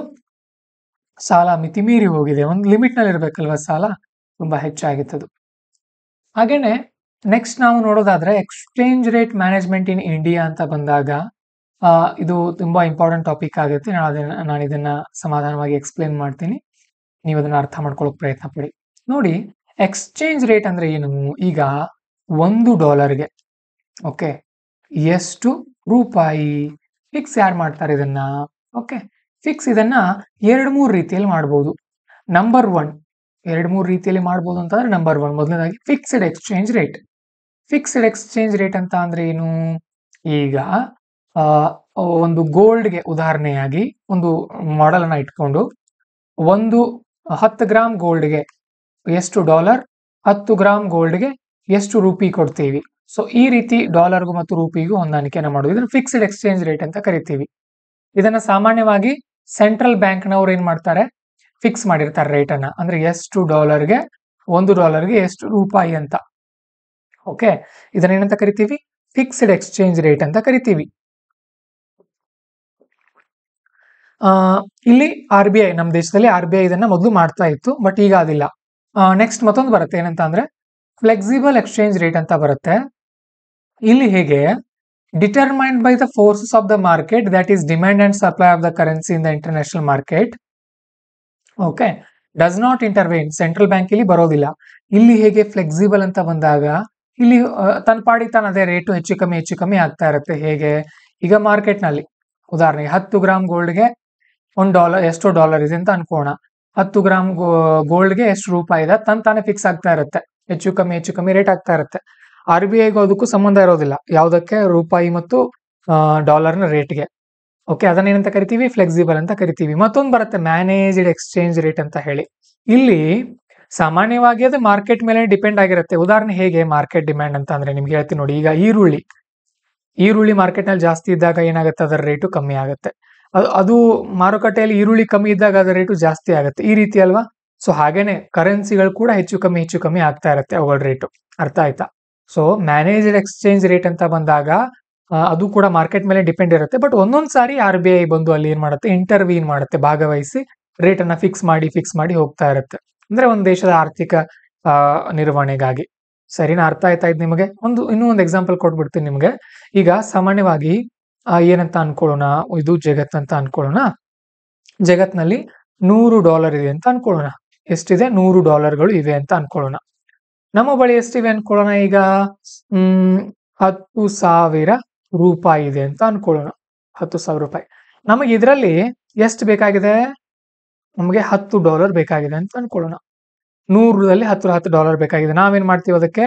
ಸಾಲ ಮಿತಿ ಮೀರಿ ಹೋಗಿದೆ ಒಂದು ನಲ್ಲಿ ಇರಬೇಕಲ್ವಾ ಸಾಲ ತುಂಬಾ ಹೆಚ್ಚಾಗಿತ್ತು ಹಾಗೇನೆ ನೆಕ್ಸ್ಟ್ ನಾವು ನೋಡೋದಾದ್ರೆ exchange rate management in India ಅಂತ ಬಂದಾಗ ಇದು ತುಂಬ ಇಂಪಾರ್ಟೆಂಟ್ ಟಾಪಿಕ್ ಆಗುತ್ತೆ ನಾನು ಅದನ್ನ ನಾನು ಇದನ್ನ ಸಮಾಧಾನವಾಗಿ ಎಕ್ಸ್ಪ್ಲೇನ್ ಮಾಡ್ತೀನಿ ನೀವು ಅದನ್ನ ಅರ್ಥ ಮಾಡ್ಕೊಳ್ಳೋಕೆ ಪ್ರಯತ್ನ ಪಡಿ ನೋಡಿ ಎಕ್ಸ್ಚೇಂಜ್ ರೇಟ್ ಅಂದ್ರೆ ಏನು ಈಗ ಒಂದು ಡಾಲರ್ಗೆ ಓಕೆ ಎಷ್ಟು ರೂಪಾಯಿ ಫಿಕ್ಸ್ ಯಾರು ಮಾಡ್ತಾರೆ ಇದನ್ನ ಓಕೆ ಫಿಕ್ಸ್ ಇದನ್ನ ಎರಡು ಮೂರು ರೀತಿಯಲ್ಲಿ ಮಾಡ್ಬೋದು ನಂಬರ್ ಒನ್ ಎರಡು ಮೂರು ರೀತಿಯಲ್ಲಿ ಮಾಡ್ಬೋದು ಅಂತಂದ್ರೆ ನಂಬರ್ ಒನ್ ಮೊದಲನೇದಾಗಿ fixed exchange rate fixed exchange rate ಅಂತ ಅಂದ್ರೆ ಏನು ಈಗ ಒಂದು ಗೋಲ್ಡ್ಗೆ ಉದಾಹರಣೆಯಾಗಿ ಒಂದು ಮಾಡೆಲ್ ಅನ್ನ ಇಟ್ಕೊಂಡು ಒಂದು ಹತ್ತು ಗ್ರಾಮ್ ಗೋಲ್ಡ್ಗೆ ಎಷ್ಟು ಡಾಲರ್ ಹತ್ತು ಗ್ರಾಮ್ ಗೋಲ್ಡ್ಗೆ ಎಷ್ಟು ರೂಪಿ ಕೊಡ್ತೀವಿ ಸೊ ಈ ರೀತಿ ಡಾಲರ್ಗೂ ಮತ್ತು ರೂಪಿಗೂ ಹೊಂದಾಣಿಕೆಯನ್ನು ಮಾಡೋದು ಇದನ್ನು ಫಿಕ್ಸ್ಡ್ ಎಕ್ಸ್ಚೇಂಜ್ ರೇಟ್ ಅಂತ ಕರಿತೀವಿ ಇದನ್ನ ಸಾಮಾನ್ಯವಾಗಿ ಸೆಂಟ್ರಲ್ ಬ್ಯಾಂಕ್ನವ್ರು ಏನ್ ಮಾಡ್ತಾರೆ ಫಿಕ್ಸ್ ಮಾಡಿರ್ತಾರೆ ರೇಟ್ ಅನ್ನ ಅಂದ್ರೆ ಎಷ್ಟು ಡಾಲರ್ಗೆ ಒಂದು ಡಾಲರ್ಗೆ ಎಷ್ಟು ರೂಪಾಯಿ ಅಂತ ಓಕೆ ಇದನ್ನ ಏನಂತ ಕರಿತೀವಿ ಫಿಕ್ಸ್ಡ್ ಎಕ್ಸ್ಚೇಂಜ್ ರೇಟ್ ಅಂತ ಕರಿತೀವಿ ಇಲ್ಲಿ ಆರ್ ಬಿ ಐ ನಮ್ಮ ದೇಶದಲ್ಲಿ ಆರ್ ಬಿ ಐ ಇದನ್ನ ಮೊದಲು ಮಾಡ್ತಾ ಇತ್ತು ಬಟ್ ಈಗ ಅದಿಲ್ಲ ನೆಕ್ಸ್ಟ್ ಮತ್ತೊಂದು ಬರುತ್ತೆ ಏನಂತ ಅಂದ್ರೆ ಫ್ಲೆಕ್ಸಿಬಲ್ ಎಕ್ಸ್ಚೇಂಜ್ ರೇಟ್ ಅಂತ ಬರುತ್ತೆ ಇಲ್ಲಿ ಹೇಗೆ determined by the forces of the market that is demand and supply of the currency in the international market okay does not intervene central bank ಇಲ್ಲಿ ಬರೋದಿಲ್ಲ ಇಲ್ಲಿ ಹೇಗೆ ಫ್ಲೆಕ್ಸಿಬಲ್ ಅಂತ ಬಂದಾಗ ಇಲ್ಲಿ ತನ್ನ ಪಾಡಿ ತಾನು ಅದೇ ರೇಟು ಹೆಚ್ಚು ಕಮ್ಮಿ ಹೆಚ್ಚು ಕಮ್ಮಿ ಆಗ್ತಾ ಇರುತ್ತೆ ಹೇಗೆ ಈಗ ಮಾರ್ಕೆಟ್ ನಲ್ಲಿ ಉದಾಹರಣೆಗೆ ಹತ್ತು ಗ್ರಾಮ್ ಗೋಲ್ಡ್ಗೆ ಒಂದು ಡಾಲರ್ ಎಷ್ಟು ಡಾಲರ್ ಇದೆ ಅಂತ ಅನ್ಕೋಣ ಹತ್ತು ಗ್ರಾಮ್ ಗೋಲ್ಡ್ಗೆ ಎಷ್ಟು ರೂಪಾಯಿ ಇದೆ ತಾನೇ ಫಿಕ್ಸ್ ಆಗ್ತಾ ಇರುತ್ತೆ ಹೆಚ್ಚು ಕಮ್ಮಿ ಹೆಚ್ಚು ಕಮ್ಮಿ ರೇಟ್ ಆಗ್ತಾ ಇರುತ್ತೆ ಆರ್ ಬಿ ಐಗೂ ಅದಕ್ಕೂ ಸಂಬಂಧ ಇರೋದಿಲ್ಲ ಯಾವುದಕ್ಕೆ ರೂಪಾಯಿ ಮತ್ತು ಡಾಲರ್ ನ ರೇಟ್ಗೆ ಓಕೆ ಅದನ್ನೇನಂತ ಕರಿತೀವಿ ಫ್ಲೆಕ್ಸಿಬಲ್ ಅಂತ ಕರಿತೀವಿ ಮತ್ತೊಂದು ಬರುತ್ತೆ ಮ್ಯಾನೇಜ್ಡ್ ಎಕ್ಸ್ಚೇಂಜ್ ರೇಟ್ ಅಂತ ಹೇಳಿ ಇಲ್ಲಿ ಸಾಮಾನ್ಯವಾಗಿ ಅದು ಮಾರ್ಕೆಟ್ ಮೇಲೆ ಡಿಪೆಂಡ್ ಆಗಿರುತ್ತೆ ಉದಾಹರಣೆ ಹೇಗೆ ಮಾರ್ಕೆಟ್ ಡಿಮ್ಯಾಂಡ್ ಅಂತ ಅಂದ್ರೆ ನಿಮ್ಗೆ ಹೇಳ್ತೀನಿ ನೋಡಿ ಈಗ ಈರುಳ್ಳಿ ಈರುಳ್ಳಿ ಮಾರ್ಕೆಟ್ ನಲ್ಲಿ ಜಾಸ್ತಿ ಇದ್ದಾಗ ಏನಾಗುತ್ತೆ ಅದರ ರೇಟು ಕಮ್ಮಿ ಆಗುತ್ತೆ ಅದು ಮಾರುಕಟ್ಟೆಯಲ್ಲಿ ಈರುಳ್ಳಿ ಕಮ್ಮಿ ಇದ್ದಾಗ ಅದರ ರೇಟು ಜಾಸ್ತಿ ಆಗುತ್ತೆ ಈ ರೀತಿ ಅಲ್ವಾ ಸೊ ಹಾಗೇನೆ ಕರೆನ್ಸಿಗಳು ಕೂಡ ಹೆಚ್ಚು ಕಮ್ಮಿ ಹೆಚ್ಚು ಕಮ್ಮಿ ಆಗ್ತಾ ಇರುತ್ತೆ ಅವುಗಳ ರೇಟು ಅರ್ಥ ಆಯ್ತಾ ಸೊ ಮ್ಯಾನೇಜ್ಡ್ ಎಕ್ಸ್ಚೇಂಜ್ ರೇಟ್ ಅಂತ ಬಂದಾಗ ಅದು ಕೂಡ ಮಾರ್ಕೆಟ್ ಮೇಲೆ ಡಿಪೆಂಡ್ ಇರುತ್ತೆ ಬಟ್ ಒಂದೊಂದ್ಸಾರಿ ಸಾರಿ ಆರ್ ಬಿ ಐ ಬಂದು ಅಲ್ಲಿ ಏನ್ ಮಾಡುತ್ತೆ ಇಂಟರ್ವ್ಯೂನ್ ಮಾಡುತ್ತೆ ಭಾಗವಹಿಸಿ ರೇಟ್ ಅನ್ನ ಫಿಕ್ಸ್ ಮಾಡಿ ಫಿಕ್ಸ್ ಮಾಡಿ ಹೋಗ್ತಾ ಇರುತ್ತೆ ಅಂದ್ರೆ ಒಂದು ದೇಶದ ಆರ್ಥಿಕ ನಿರ್ವಹಣೆಗಾಗಿ ಸರಿನಾ ಅರ್ಥ ಆಯ್ತಾ ಇದ್ ನಿಮಗೆ ಒಂದು ಇನ್ನೂ ಒಂದು ಎಕ್ಸಾಂಪಲ್ ಕೊಟ್ಬಿಡ್ತೀನಿ ನಿಮಗೆ ಈಗ ಸಾಮಾನ್ಯವಾಗಿ ಆ ಏನಂತ ಅನ್ಕೊಳ್ಳೋಣ ಇದು ಜಗತ್ ಅಂತ ಅನ್ಕೊಳ್ಳೋಣ ಜಗತ್ನಲ್ಲಿ ನೂರು ಡಾಲರ್ ಇದೆ ಅಂತ ಅನ್ಕೊಳ್ಳೋಣ ಎಷ್ಟಿದೆ ನೂರು ಡಾಲರ್ಗಳು ಇವೆ ಅಂತ ಅನ್ಕೊಳ್ಳೋಣ ನಮ್ಮ ಬಳಿ ಎಷ್ಟಿವೆ ಅನ್ಕೊಳ್ಳೋಣ ಈಗ ಹ್ಮ್ ಹತ್ತು ಸಾವಿರ ರೂಪಾಯಿ ಇದೆ ಅಂತ ಅನ್ಕೊಳ್ಳೋಣ ಹತ್ತು ಸಾವಿರ ರೂಪಾಯಿ ನಮಗೆ ಇದರಲ್ಲಿ ಎಷ್ಟು ಬೇಕಾಗಿದೆ ನಮಗೆ ಹತ್ತು ಡಾಲರ್ ಬೇಕಾಗಿದೆ ಅಂತ ಅನ್ಕೊಳ್ಳೋಣ ನೂರದಲ್ಲಿ ಹತ್ತು ಹತ್ತು ಡಾಲರ್ ಬೇಕಾಗಿದೆ ನಾವೇನ್ ಮಾಡ್ತೀವಿ ಅದಕ್ಕೆ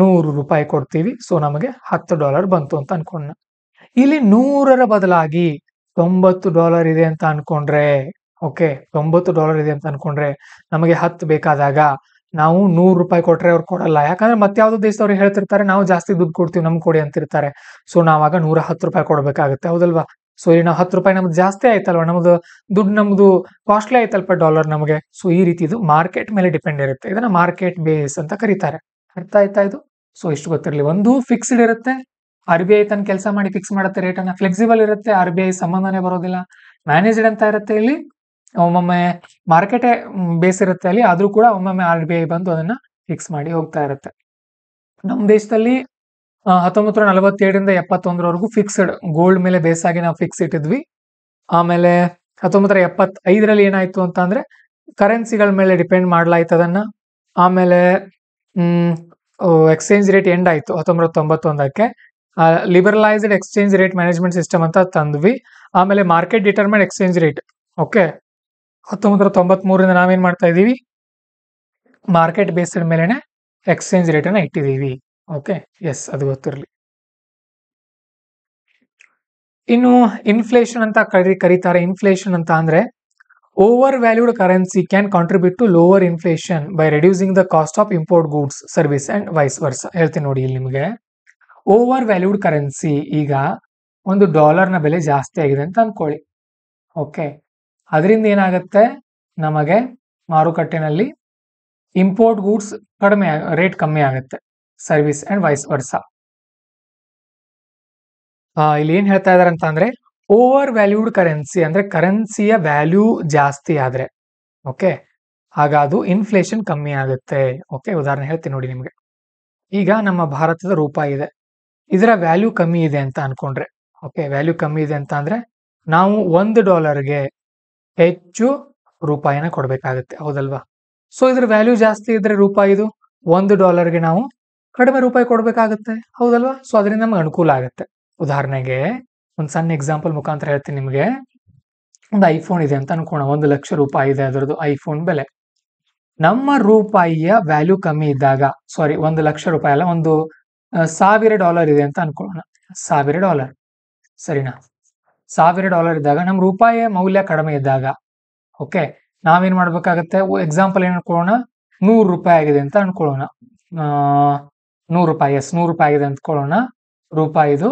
ನೂರು ರೂಪಾಯಿ ಕೊಡ್ತೀವಿ ಸೊ ನಮಗೆ ಹತ್ತು ಡಾಲರ್ ಬಂತು ಅಂತ ಅನ್ಕೊಳ್ಳೋಣ ಇಲ್ಲಿ ನೂರರ ಬದಲಾಗಿ ತೊಂಬತ್ತು ಡಾಲರ್ ಇದೆ ಅಂತ ಅನ್ಕೊಂಡ್ರೆ ಓಕೆ ತೊಂಬತ್ತು ಡಾಲರ್ ಇದೆ ಅಂತ ಅನ್ಕೊಂಡ್ರೆ ನಮಗೆ ಹತ್ತು ಬೇಕಾದಾಗ ನಾವು ನೂರು ರೂಪಾಯಿ ಕೊಟ್ರೆ ಅವ್ರು ಕೊಡಲ್ಲ ಯಾಕಂದ್ರೆ ಮತ್ತೆ ಯಾವ್ದೋ ದೇಶದವ್ರು ಹೇಳ್ತಿರ್ತಾರೆ ನಾವು ಜಾಸ್ತಿ ದುಡ್ಡು ಕೊಡ್ತೀವಿ ನಮ್ ಕೊಡಿ ಅಂತಿರ್ತಾರೆ ಸೊ ನಾವಾಗ ನೂರ ಹತ್ತು ರೂಪಾಯಿ ಕೊಡ್ಬೇಕಾಗುತ್ತೆ ಹೌದಲ್ವಾ ಸೊ ಇಲ್ಲಿ ನಾವು ಹತ್ತು ರೂಪಾಯಿ ನಮ್ದು ಜಾಸ್ತಿ ಆಯ್ತಲ್ವ ನಮ್ದು ದುಡ್ಡು ನಮ್ದು ಕಾಸ್ಟ್ಲಿ ಆಯ್ತಲ್ಪ ಡಾಲರ್ ನಮಗೆ ಸೊ ಈ ರೀತಿ ಇದು ಮಾರ್ಕೆಟ್ ಮೇಲೆ ಡಿಪೆಂಡ್ ಇರುತ್ತೆ ಇದನ್ನ ಮಾರ್ಕೆಟ್ ಬೇಸ್ ಅಂತ ಕರೀತಾರೆ ಅರ್ಥ ಆಯ್ತಾ ಇದು ಸೊ ಇಷ್ಟು ಗೊತ್ತಿರಲಿ ಒಂದು ಫಿಕ್ಸ್ಡ್ ಇರುತ್ತೆ ಆರ್ ಬಿ ಐ ತನ್ನ ಕೆಲಸ ಮಾಡಿ ಫಿಕ್ಸ್ ಮಾಡುತ್ತೆ ರೇಟ್ ಅನ್ನ ಫ್ಲೆಕ್ಸಿಬಲ್ ಇರುತ್ತೆ ಆರ್ ಬಿ ಐ ಸಂಬಂಧನೇ ಬರೋದಿಲ್ಲ ಮ್ಯಾನೇಜ್ಡ್ ಅಂತ ಇರುತ್ತೆ ಇಲ್ಲಿ ಒಮ್ಮೊಮ್ಮೆ ಮಾರ್ಕೆಟೇ ಬೇಸ್ ಇರುತ್ತೆ ಅಲ್ಲಿ ಆದ್ರೂ ಕೂಡ ಒಮ್ಮೊಮ್ಮೆ ಆರ್ ಬಿ ಐ ಬಂದು ಅದನ್ನ ಫಿಕ್ಸ್ ಮಾಡಿ ಹೋಗ್ತಾ ಇರುತ್ತೆ ನಮ್ಮ ದೇಶದಲ್ಲಿ ಹತ್ತೊಂಬತ್ತು ನೂರ ನಲವತ್ತೇಳರಿಂದ ಎಪ್ಪತ್ತೊಂದರವರೆಗೂ ಫಿಕ್ಸ್ಡ್ ಗೋಲ್ಡ್ ಮೇಲೆ ಬೇಸ್ ಆಗಿ ನಾವು ಫಿಕ್ಸ್ ಇಟ್ಟಿದ್ವಿ ಆಮೇಲೆ ಹತ್ತೊಂಬತ್ತರ ಎಪ್ಪತ್ತೈದರಲ್ಲಿ ಏನಾಯ್ತು ಅಂತ ಅಂದ್ರೆ ಕರೆನ್ಸಿಗಳ ಮೇಲೆ ಡಿಪೆಂಡ್ ಮಾಡ್ಲಾಯ್ತು ಅದನ್ನ ಆಮೇಲೆ ಎಕ್ಸ್ಚೇಂಜ್ ರೇಟ್ ಎಂಡ್ ಆಯ್ತು ಹತ್ತೊಂಬತ್ತು ತೊಂಬತ್ತೊಂದಕ್ಕೆ liberalised exchange rate management system ಅಂತ ತಂದ್ವಿ ಆಮೇಲೆ market determined exchange rate okay ಹತ್ತೊಂಬತ್ತರ ಮೂರಿಂದ ನಾವೇನ್ ಮಾಡ್ತಾ ಇದ್ದೀವಿ ಮಾರ್ಕೆಟ್ ಬೇಸ್ಡ್ ಮೇಲೆ ಎಕ್ಸ್ಚೇಂಜ್ ಅನ್ನ ಇಟ್ಟಿದ್ದೀವಿ ಓಕೆ ಎಸ್ ಅದು ಗೊತ್ತಿರಲಿ ಇನ್ನು ಇನ್ಫ್ಲೇಷನ್ ಅಂತ ಕರಿ ಕರೀತಾರೆ ಇನ್ಫ್ಲೇಷನ್ ಅಂತ ಅಂದ್ರೆ overvalued currency can contribute to lower inflation by reducing the cost of import goods service and vice versa ಹೇಳ್ತೀನಿ ನೋಡಿ ಇಲ್ಲಿ ನಿಮಗೆ ಓವರ್ ವ್ಯಾಲ್ಯೂಡ್ ಕರೆನ್ಸಿ ಈಗ ಒಂದು ಡಾಲರ್ ನ ಬೆಲೆ ಜಾಸ್ತಿ ಆಗಿದೆ ಅಂತ ಅಂದ್ಕೊಳ್ಳಿ ಓಕೆ ಅದರಿಂದ ಏನಾಗುತ್ತೆ ನಮಗೆ ಮಾರುಕಟ್ಟೆನಲ್ಲಿ ಇಂಪೋರ್ಟ್ ಗೂಡ್ಸ್ ಕಡಿಮೆ ರೇಟ್ ಕಮ್ಮಿ ಆಗುತ್ತೆ ಸರ್ವಿಸ್ ಅಂಡ್ ವೈಸ್ ವರ್ಸ ಇಲ್ಲಿ ಏನ್ ಹೇಳ್ತಾ ಇದಾರೆ ಅಂತ ಅಂದ್ರೆ ಓವರ್ ವ್ಯಾಲ್ಯೂಡ್ ಕರೆನ್ಸಿ ಅಂದ್ರೆ ಕರೆನ್ಸಿಯ ವ್ಯಾಲ್ಯೂ ಜಾಸ್ತಿ ಆದ್ರೆ ಓಕೆ ಆಗ ಅದು ಇನ್ಫ್ಲೇಷನ್ ಕಮ್ಮಿ ಆಗುತ್ತೆ ಓಕೆ ಉದಾಹರಣೆ ಹೇಳ್ತೀನಿ ನೋಡಿ ನಿಮಗೆ ಈಗ ನಮ್ಮ ಭಾರತದ ರೂಪಾಯಿ ಇದೆ ಇದರ ವ್ಯಾಲ್ಯೂ ಕಮ್ಮಿ ಇದೆ ಅಂತ ಅನ್ಕೊಂಡ್ರೆ ಓಕೆ ವ್ಯಾಲ್ಯೂ ಕಮ್ಮಿ ಇದೆ ಅಂತ ಅಂದ್ರೆ ನಾವು ಒಂದು ಡಾಲರ್ಗೆ ಹೆಚ್ಚು ರೂಪಾಯಿನ ಕೊಡಬೇಕಾಗುತ್ತೆ ಹೌದಲ್ವಾ ಸೊ ಇದ್ರ ವ್ಯಾಲ್ಯೂ ಜಾಸ್ತಿ ಇದ್ರೆ ರೂಪಾಯಿದು ಒಂದು ಡಾಲರ್ಗೆ ನಾವು ಕಡಿಮೆ ರೂಪಾಯಿ ಕೊಡಬೇಕಾಗುತ್ತೆ ಹೌದಲ್ವಾ ಸೊ ಅದರಿಂದ ನಮ್ಗೆ ಅನುಕೂಲ ಆಗುತ್ತೆ ಉದಾಹರಣೆಗೆ ಒಂದು ಸಣ್ಣ ಎಕ್ಸಾಂಪಲ್ ಮುಖಾಂತರ ಹೇಳ್ತೀನಿ ನಿಮಗೆ ಒಂದು ಐಫೋನ್ ಇದೆ ಅಂತ ಅನ್ಕೋಣ ಒಂದು ಲಕ್ಷ ರೂಪಾಯಿ ಇದೆ ಅದರದ್ದು ಐಫೋನ್ ಬೆಲೆ ನಮ್ಮ ರೂಪಾಯಿಯ ವ್ಯಾಲ್ಯೂ ಕಮ್ಮಿ ಇದ್ದಾಗ ಸಾರಿ ಒಂದು ಲಕ್ಷ ರೂಪಾಯಿ ಅಲ್ಲ ಒಂದು ಸಾವಿರ ಡಾಲರ್ ಇದೆ ಅಂತ ಅನ್ಕೊಳ್ಳೋಣ ಸಾವಿರ ಡಾಲರ್ ಸರಿನಾ ಸಾವಿರ ಡಾಲರ್ ಇದ್ದಾಗ ನಮ್ ರೂಪಾಯಿ ಮೌಲ್ಯ ಕಡಿಮೆ ಇದ್ದಾಗ ಓಕೆ ನಾವೇನ್ ಮಾಡ್ಬೇಕಾಗತ್ತೆ ಎಕ್ಸಾಂಪಲ್ ಏನ್ ಅನ್ಕೊಳ್ಳೋಣ ನೂರು ರೂಪಾಯಿ ಆಗಿದೆ ಅಂತ ಅನ್ಕೊಳ್ಳೋಣ ನೂರು ರೂಪಾಯಿ ಎಸ್ ನೂರು ರೂಪಾಯಿ ಆಗಿದೆ ಅಂದ್ಕೊಳ್ಳೋಣ ರೂಪಾಯಿದು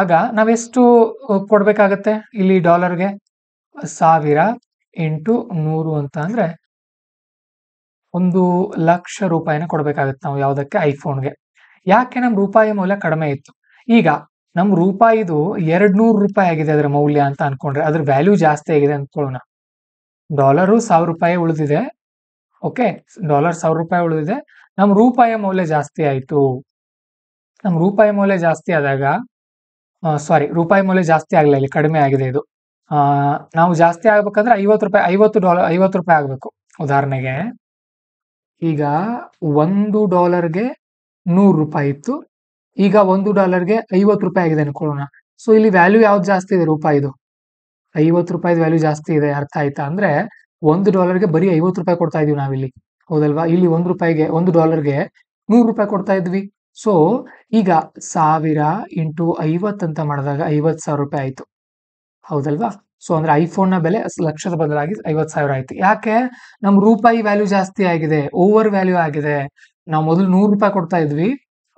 ಆಗ ನಾವೆಷ್ಟು ಕೊಡ್ಬೇಕಾಗತ್ತೆ ಇಲ್ಲಿ ಡಾಲರ್ಗೆ ಸಾವಿರ ಎಂಟು ನೂರು ಅಂತ ಅಂದ್ರೆ ಒಂದು ಲಕ್ಷ ರೂಪಾಯಿನ ಕೊಡ್ಬೇಕಾಗತ್ತೆ ನಾವು ಯಾವುದಕ್ಕೆ ಐಫೋನ್ಗೆ ಯಾಕೆ ನಮ್ಮ ರೂಪಾಯಿ ಮೌಲ್ಯ ಕಡಿಮೆ ಇತ್ತು ಈಗ ನಮ್ಮ ರೂಪಾಯಿದು ಎರಡ್ ನೂರು ರೂಪಾಯಿ ಆಗಿದೆ ಅದರ ಮೌಲ್ಯ ಅಂತ ಅನ್ಕೊಂಡ್ರೆ ಅದ್ರ ವ್ಯಾಲ್ಯೂ ಜಾಸ್ತಿ ಆಗಿದೆ ಅನ್ಕೊಳ್ಳೋಣ ಡಾಲರು ಸಾವಿರ ರೂಪಾಯಿ ಉಳಿದಿದೆ ಓಕೆ ಡಾಲರ್ ಸಾವಿರ ರೂಪಾಯಿ ಉಳಿದಿದೆ ನಮ್ಮ ರೂಪಾಯಿ ಮೌಲ್ಯ ಜಾಸ್ತಿ ಆಯಿತು ನಮ್ಮ ರೂಪಾಯಿ ಮೌಲ್ಯ ಜಾಸ್ತಿ ಆದಾಗ ಸಾರಿ ರೂಪಾಯಿ ಮೌಲ್ಯ ಜಾಸ್ತಿ ಆಗ್ಲಿಲ್ಲ ಇಲ್ಲಿ ಕಡಿಮೆ ಆಗಿದೆ ಇದು ನಾವು ಜಾಸ್ತಿ ಆಗ್ಬೇಕಂದ್ರೆ ಐವತ್ತು ರೂಪಾಯಿ ಐವತ್ತು ಡಾಲರ್ ಐವತ್ತು ರೂಪಾಯಿ ಆಗಬೇಕು ಉದಾಹರಣೆಗೆ ಈಗ ಒಂದು ಡಾಲರ್ಗೆ ನೂರು ರೂಪಾಯಿ ಇತ್ತು ಈಗ ಒಂದು ಡಾಲರ್ಗೆ ಐವತ್ತು ರೂಪಾಯಿ ಆಗಿದೆ ಅನ್ಕೊಳ್ಳೋಣ ಸೊ ಇಲ್ಲಿ ವ್ಯಾಲ್ಯೂ ಯಾವ್ದು ಜಾಸ್ತಿ ಇದೆ ರೂಪಾಯಿದು ಐವತ್ತು ರೂಪಾಯಿದು ವ್ಯಾಲ್ಯೂ ಜಾಸ್ತಿ ಇದೆ ಅರ್ಥ ಆಯ್ತಾ ಅಂದ್ರೆ ಒಂದು ಡಾಲರ್ಗೆ ಬರೀ ಐವತ್ತು ರೂಪಾಯಿ ಕೊಡ್ತಾ ಇದೀವಿ ನಾವಿಲ್ಲಿ ಹೌದಲ್ವಾ ಇಲ್ಲಿ ಒಂದು ರೂಪಾಯಿಗೆ ಒಂದು ಡಾಲರ್ಗೆ ನೂರು ರೂಪಾಯಿ ಕೊಡ್ತಾ ಇದ್ವಿ ಸೊ ಈಗ ಸಾವಿರ ಇಂಟು ಅಂತ ಮಾಡಿದಾಗ ಐವತ್ ಸಾವಿರ ರೂಪಾಯಿ ಆಯ್ತು ಹೌದಲ್ವಾ ಸೊ ಅಂದ್ರೆ ಐಫೋನ್ ನ ಬೆಲೆ ಲಕ್ಷದ ಬದಲಾಗಿ ಐವತ್ ಸಾವಿರ ಆಯ್ತು ಯಾಕೆ ನಮ್ ರೂಪಾಯಿ ವ್ಯಾಲ್ಯೂ ಜಾಸ್ತಿ ಆಗಿದೆ ಓವರ್ ವ್ಯಾಲ್ಯೂ ಆಗಿದೆ ನಾವು ಮೊದಲು ನೂರು ರೂಪಾಯಿ ಕೊಡ್ತಾ ಇದ್ವಿ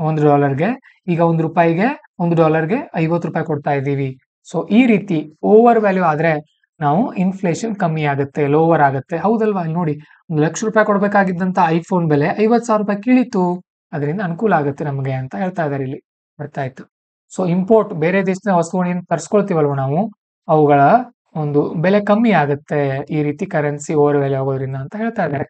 ಒಂದು ಡಾಲರ್ಗೆ ಈಗ ಒಂದು ರೂಪಾಯಿಗೆ ಒಂದು ಡಾಲರ್ಗೆ ಐವತ್ತು ರೂಪಾಯಿ ಕೊಡ್ತಾ ಇದ್ದೀವಿ ಸೊ ಈ ರೀತಿ ಓವರ್ ವ್ಯಾಲ್ಯೂ ಆದ್ರೆ ನಾವು ಇನ್ಫ್ಲೇಷನ್ ಕಮ್ಮಿ ಆಗುತ್ತೆ ಲೋವರ್ ಆಗುತ್ತೆ ಹೌದಲ್ವಾ ನೋಡಿ ಒಂದು ಲಕ್ಷ ರೂಪಾಯಿ ಕೊಡಬೇಕಾಗಿದ್ದಂತ ಐಫೋನ್ ಬೆಲೆ ಐವತ್ತು ಸಾವಿರ ರೂಪಾಯಿ ಕೀಳಿತು ಅದರಿಂದ ಅನುಕೂಲ ಆಗುತ್ತೆ ನಮಗೆ ಅಂತ ಹೇಳ್ತಾ ಇದ್ದಾರೆ ಇಲ್ಲಿ ಬರ್ತಾ ಇತ್ತು ಸೊ ಇಂಪೋರ್ಟ್ ಬೇರೆ ದೇಶದ ವಸ್ತುಗಳು ಏನು ತರಿಸ್ಕೊಳ್ತೀವಲ್ವ ನಾವು ಅವುಗಳ ಒಂದು ಬೆಲೆ ಕಮ್ಮಿ ಆಗುತ್ತೆ ಈ ರೀತಿ ಕರೆನ್ಸಿ ಓವರ್ ವ್ಯಾಲ್ಯೂ ಆಗೋದ್ರಿಂದ ಅಂತ ಹೇಳ್ತಾ ಇದ್ದಾರೆ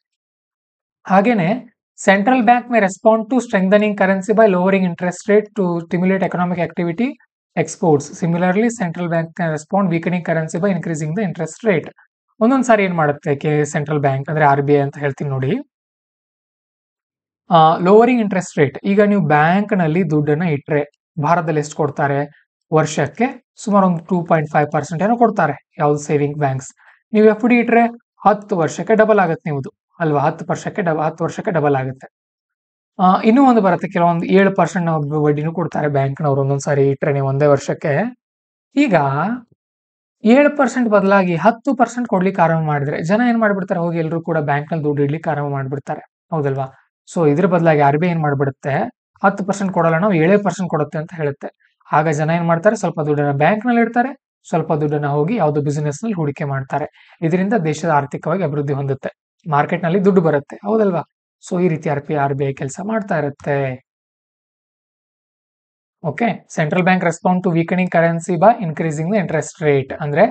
ಹಾಗೇನೆ Central bank may respond to strengthening currency by lowering interest rate to stimulate economic activity, exports. Similarly, central bank can respond weakening currency by increasing the interest rate. ಒಂದೊಂದು ಸಾರಿ ಏನು ಮಾಡುತ್ತೆ ಕೆ ಸೆಂಟ್ರಲ್ ಬ್ಯಾಂಕ್ ಅಂದರೆ ಆರ್ ಬಿ ಐ ಅಂತ ಹೇಳ್ತೀನಿ ನೋಡಿ lowering interest rate ಈಗ ನೀವು ಬ್ಯಾಂಕ್ನಲ್ಲಿ ದುಡ್ಡನ್ನು ಇಟ್ಟರೆ ಭಾರತದಲ್ಲಿ ಎಷ್ಟು ಕೊಡ್ತಾರೆ ವರ್ಷಕ್ಕೆ ಸುಮಾರು ಒಂದು ಟೂ ಪಾಯಿಂಟ್ ಫೈವ್ ಪರ್ಸೆಂಟ್ ಏನೋ ಕೊಡ್ತಾರೆ ಯಾವ್ದು ಸೇವಿಂಗ್ ಬ್ಯಾಂಕ್ಸ್ ನೀವು ಎಫ್ ಡಿ ಇಟ್ಟರೆ ಹತ್ತು ವರ್ಷಕ್ಕೆ ಡಬಲ್ ಆಗುತ್ತೆ ನಿಮ್ಮದು ಅಲ್ವಾ ಹತ್ತು ವರ್ಷಕ್ಕೆ ಡಬಲ್ ಹತ್ತು ವರ್ಷಕ್ಕೆ ಡಬಲ್ ಆಗುತ್ತೆ ಇನ್ನೂ ಒಂದು ಬರುತ್ತೆ ಕೆಲವೊಂದು ಏಳು ಪರ್ಸೆಂಟ್ ನಾವು ಬಡ್ಡಿನೂ ಕೊಡ್ತಾರೆ ಬ್ಯಾಂಕ್ನವ್ರು ಸಾರಿ ಇಟ್ಟರೆ ನೀವು ಒಂದೇ ವರ್ಷಕ್ಕೆ ಈಗ ಏಳು ಪರ್ಸೆಂಟ್ ಬದಲಾಗಿ ಹತ್ತು ಪರ್ಸೆಂಟ್ ಕೊಡ್ಲಿಕ್ಕೆ ಆರಂಭ ಮಾಡಿದ್ರೆ ಜನ ಏನ್ ಮಾಡ್ಬಿಡ್ತಾರೆ ಹೋಗಿ ಎಲ್ಲರೂ ಕೂಡ ನಲ್ಲಿ ದುಡ್ಡು ಇಡ್ಲಿಕ್ಕೆ ಆರಂಭ ಮಾಡ್ಬಿಡ್ತಾರೆ ಹೌದಲ್ವಾ ಸೊ ಇದ್ರ ಬದಲಾಗಿ ಆರ್ ಬಿ ಐ ಏನ್ ಮಾಡ್ಬಿಡುತ್ತೆ ಹತ್ತು ಪರ್ಸೆಂಟ್ ಕೊಡಲ್ಲ ನಾವು ಏಳೇ ಪರ್ಸೆಂಟ್ ಕೊಡುತ್ತೆ ಅಂತ ಹೇಳುತ್ತೆ ಆಗ ಜನ ಏನ್ ಮಾಡ್ತಾರೆ ಸ್ವಲ್ಪ ದುಡ್ಡನ್ನ ನಲ್ಲಿ ಇಡ್ತಾರೆ ಸ್ವಲ್ಪ ದುಡ್ಡನ್ನ ಹೋಗಿ ಯಾವುದೋ ಬಿಸಿನೆಸ್ ನಲ್ಲಿ ಹೂಡಿಕೆ ಮಾಡ್ತಾರೆ ಇದರಿಂದ ದೇಶದ ಆರ್ಥಿಕವಾಗಿ ಅಭಿವೃದ್ಧಿ ಹೊಂದುತ್ತೆ ಮಾರ್ಕೆಟ್ ನಲ್ಲಿ ದುಡ್ಡು ಬರುತ್ತೆ ಹೌದಲ್ವಾ ಸೊ ಈ ರೀತಿ R P R B I ಕೆಲಸ ಮಾಡ್ತಾ ಇರುತ್ತೆ okay central bank respond to weakening currency by increasing the interest rate ಅಂದ್ರೆ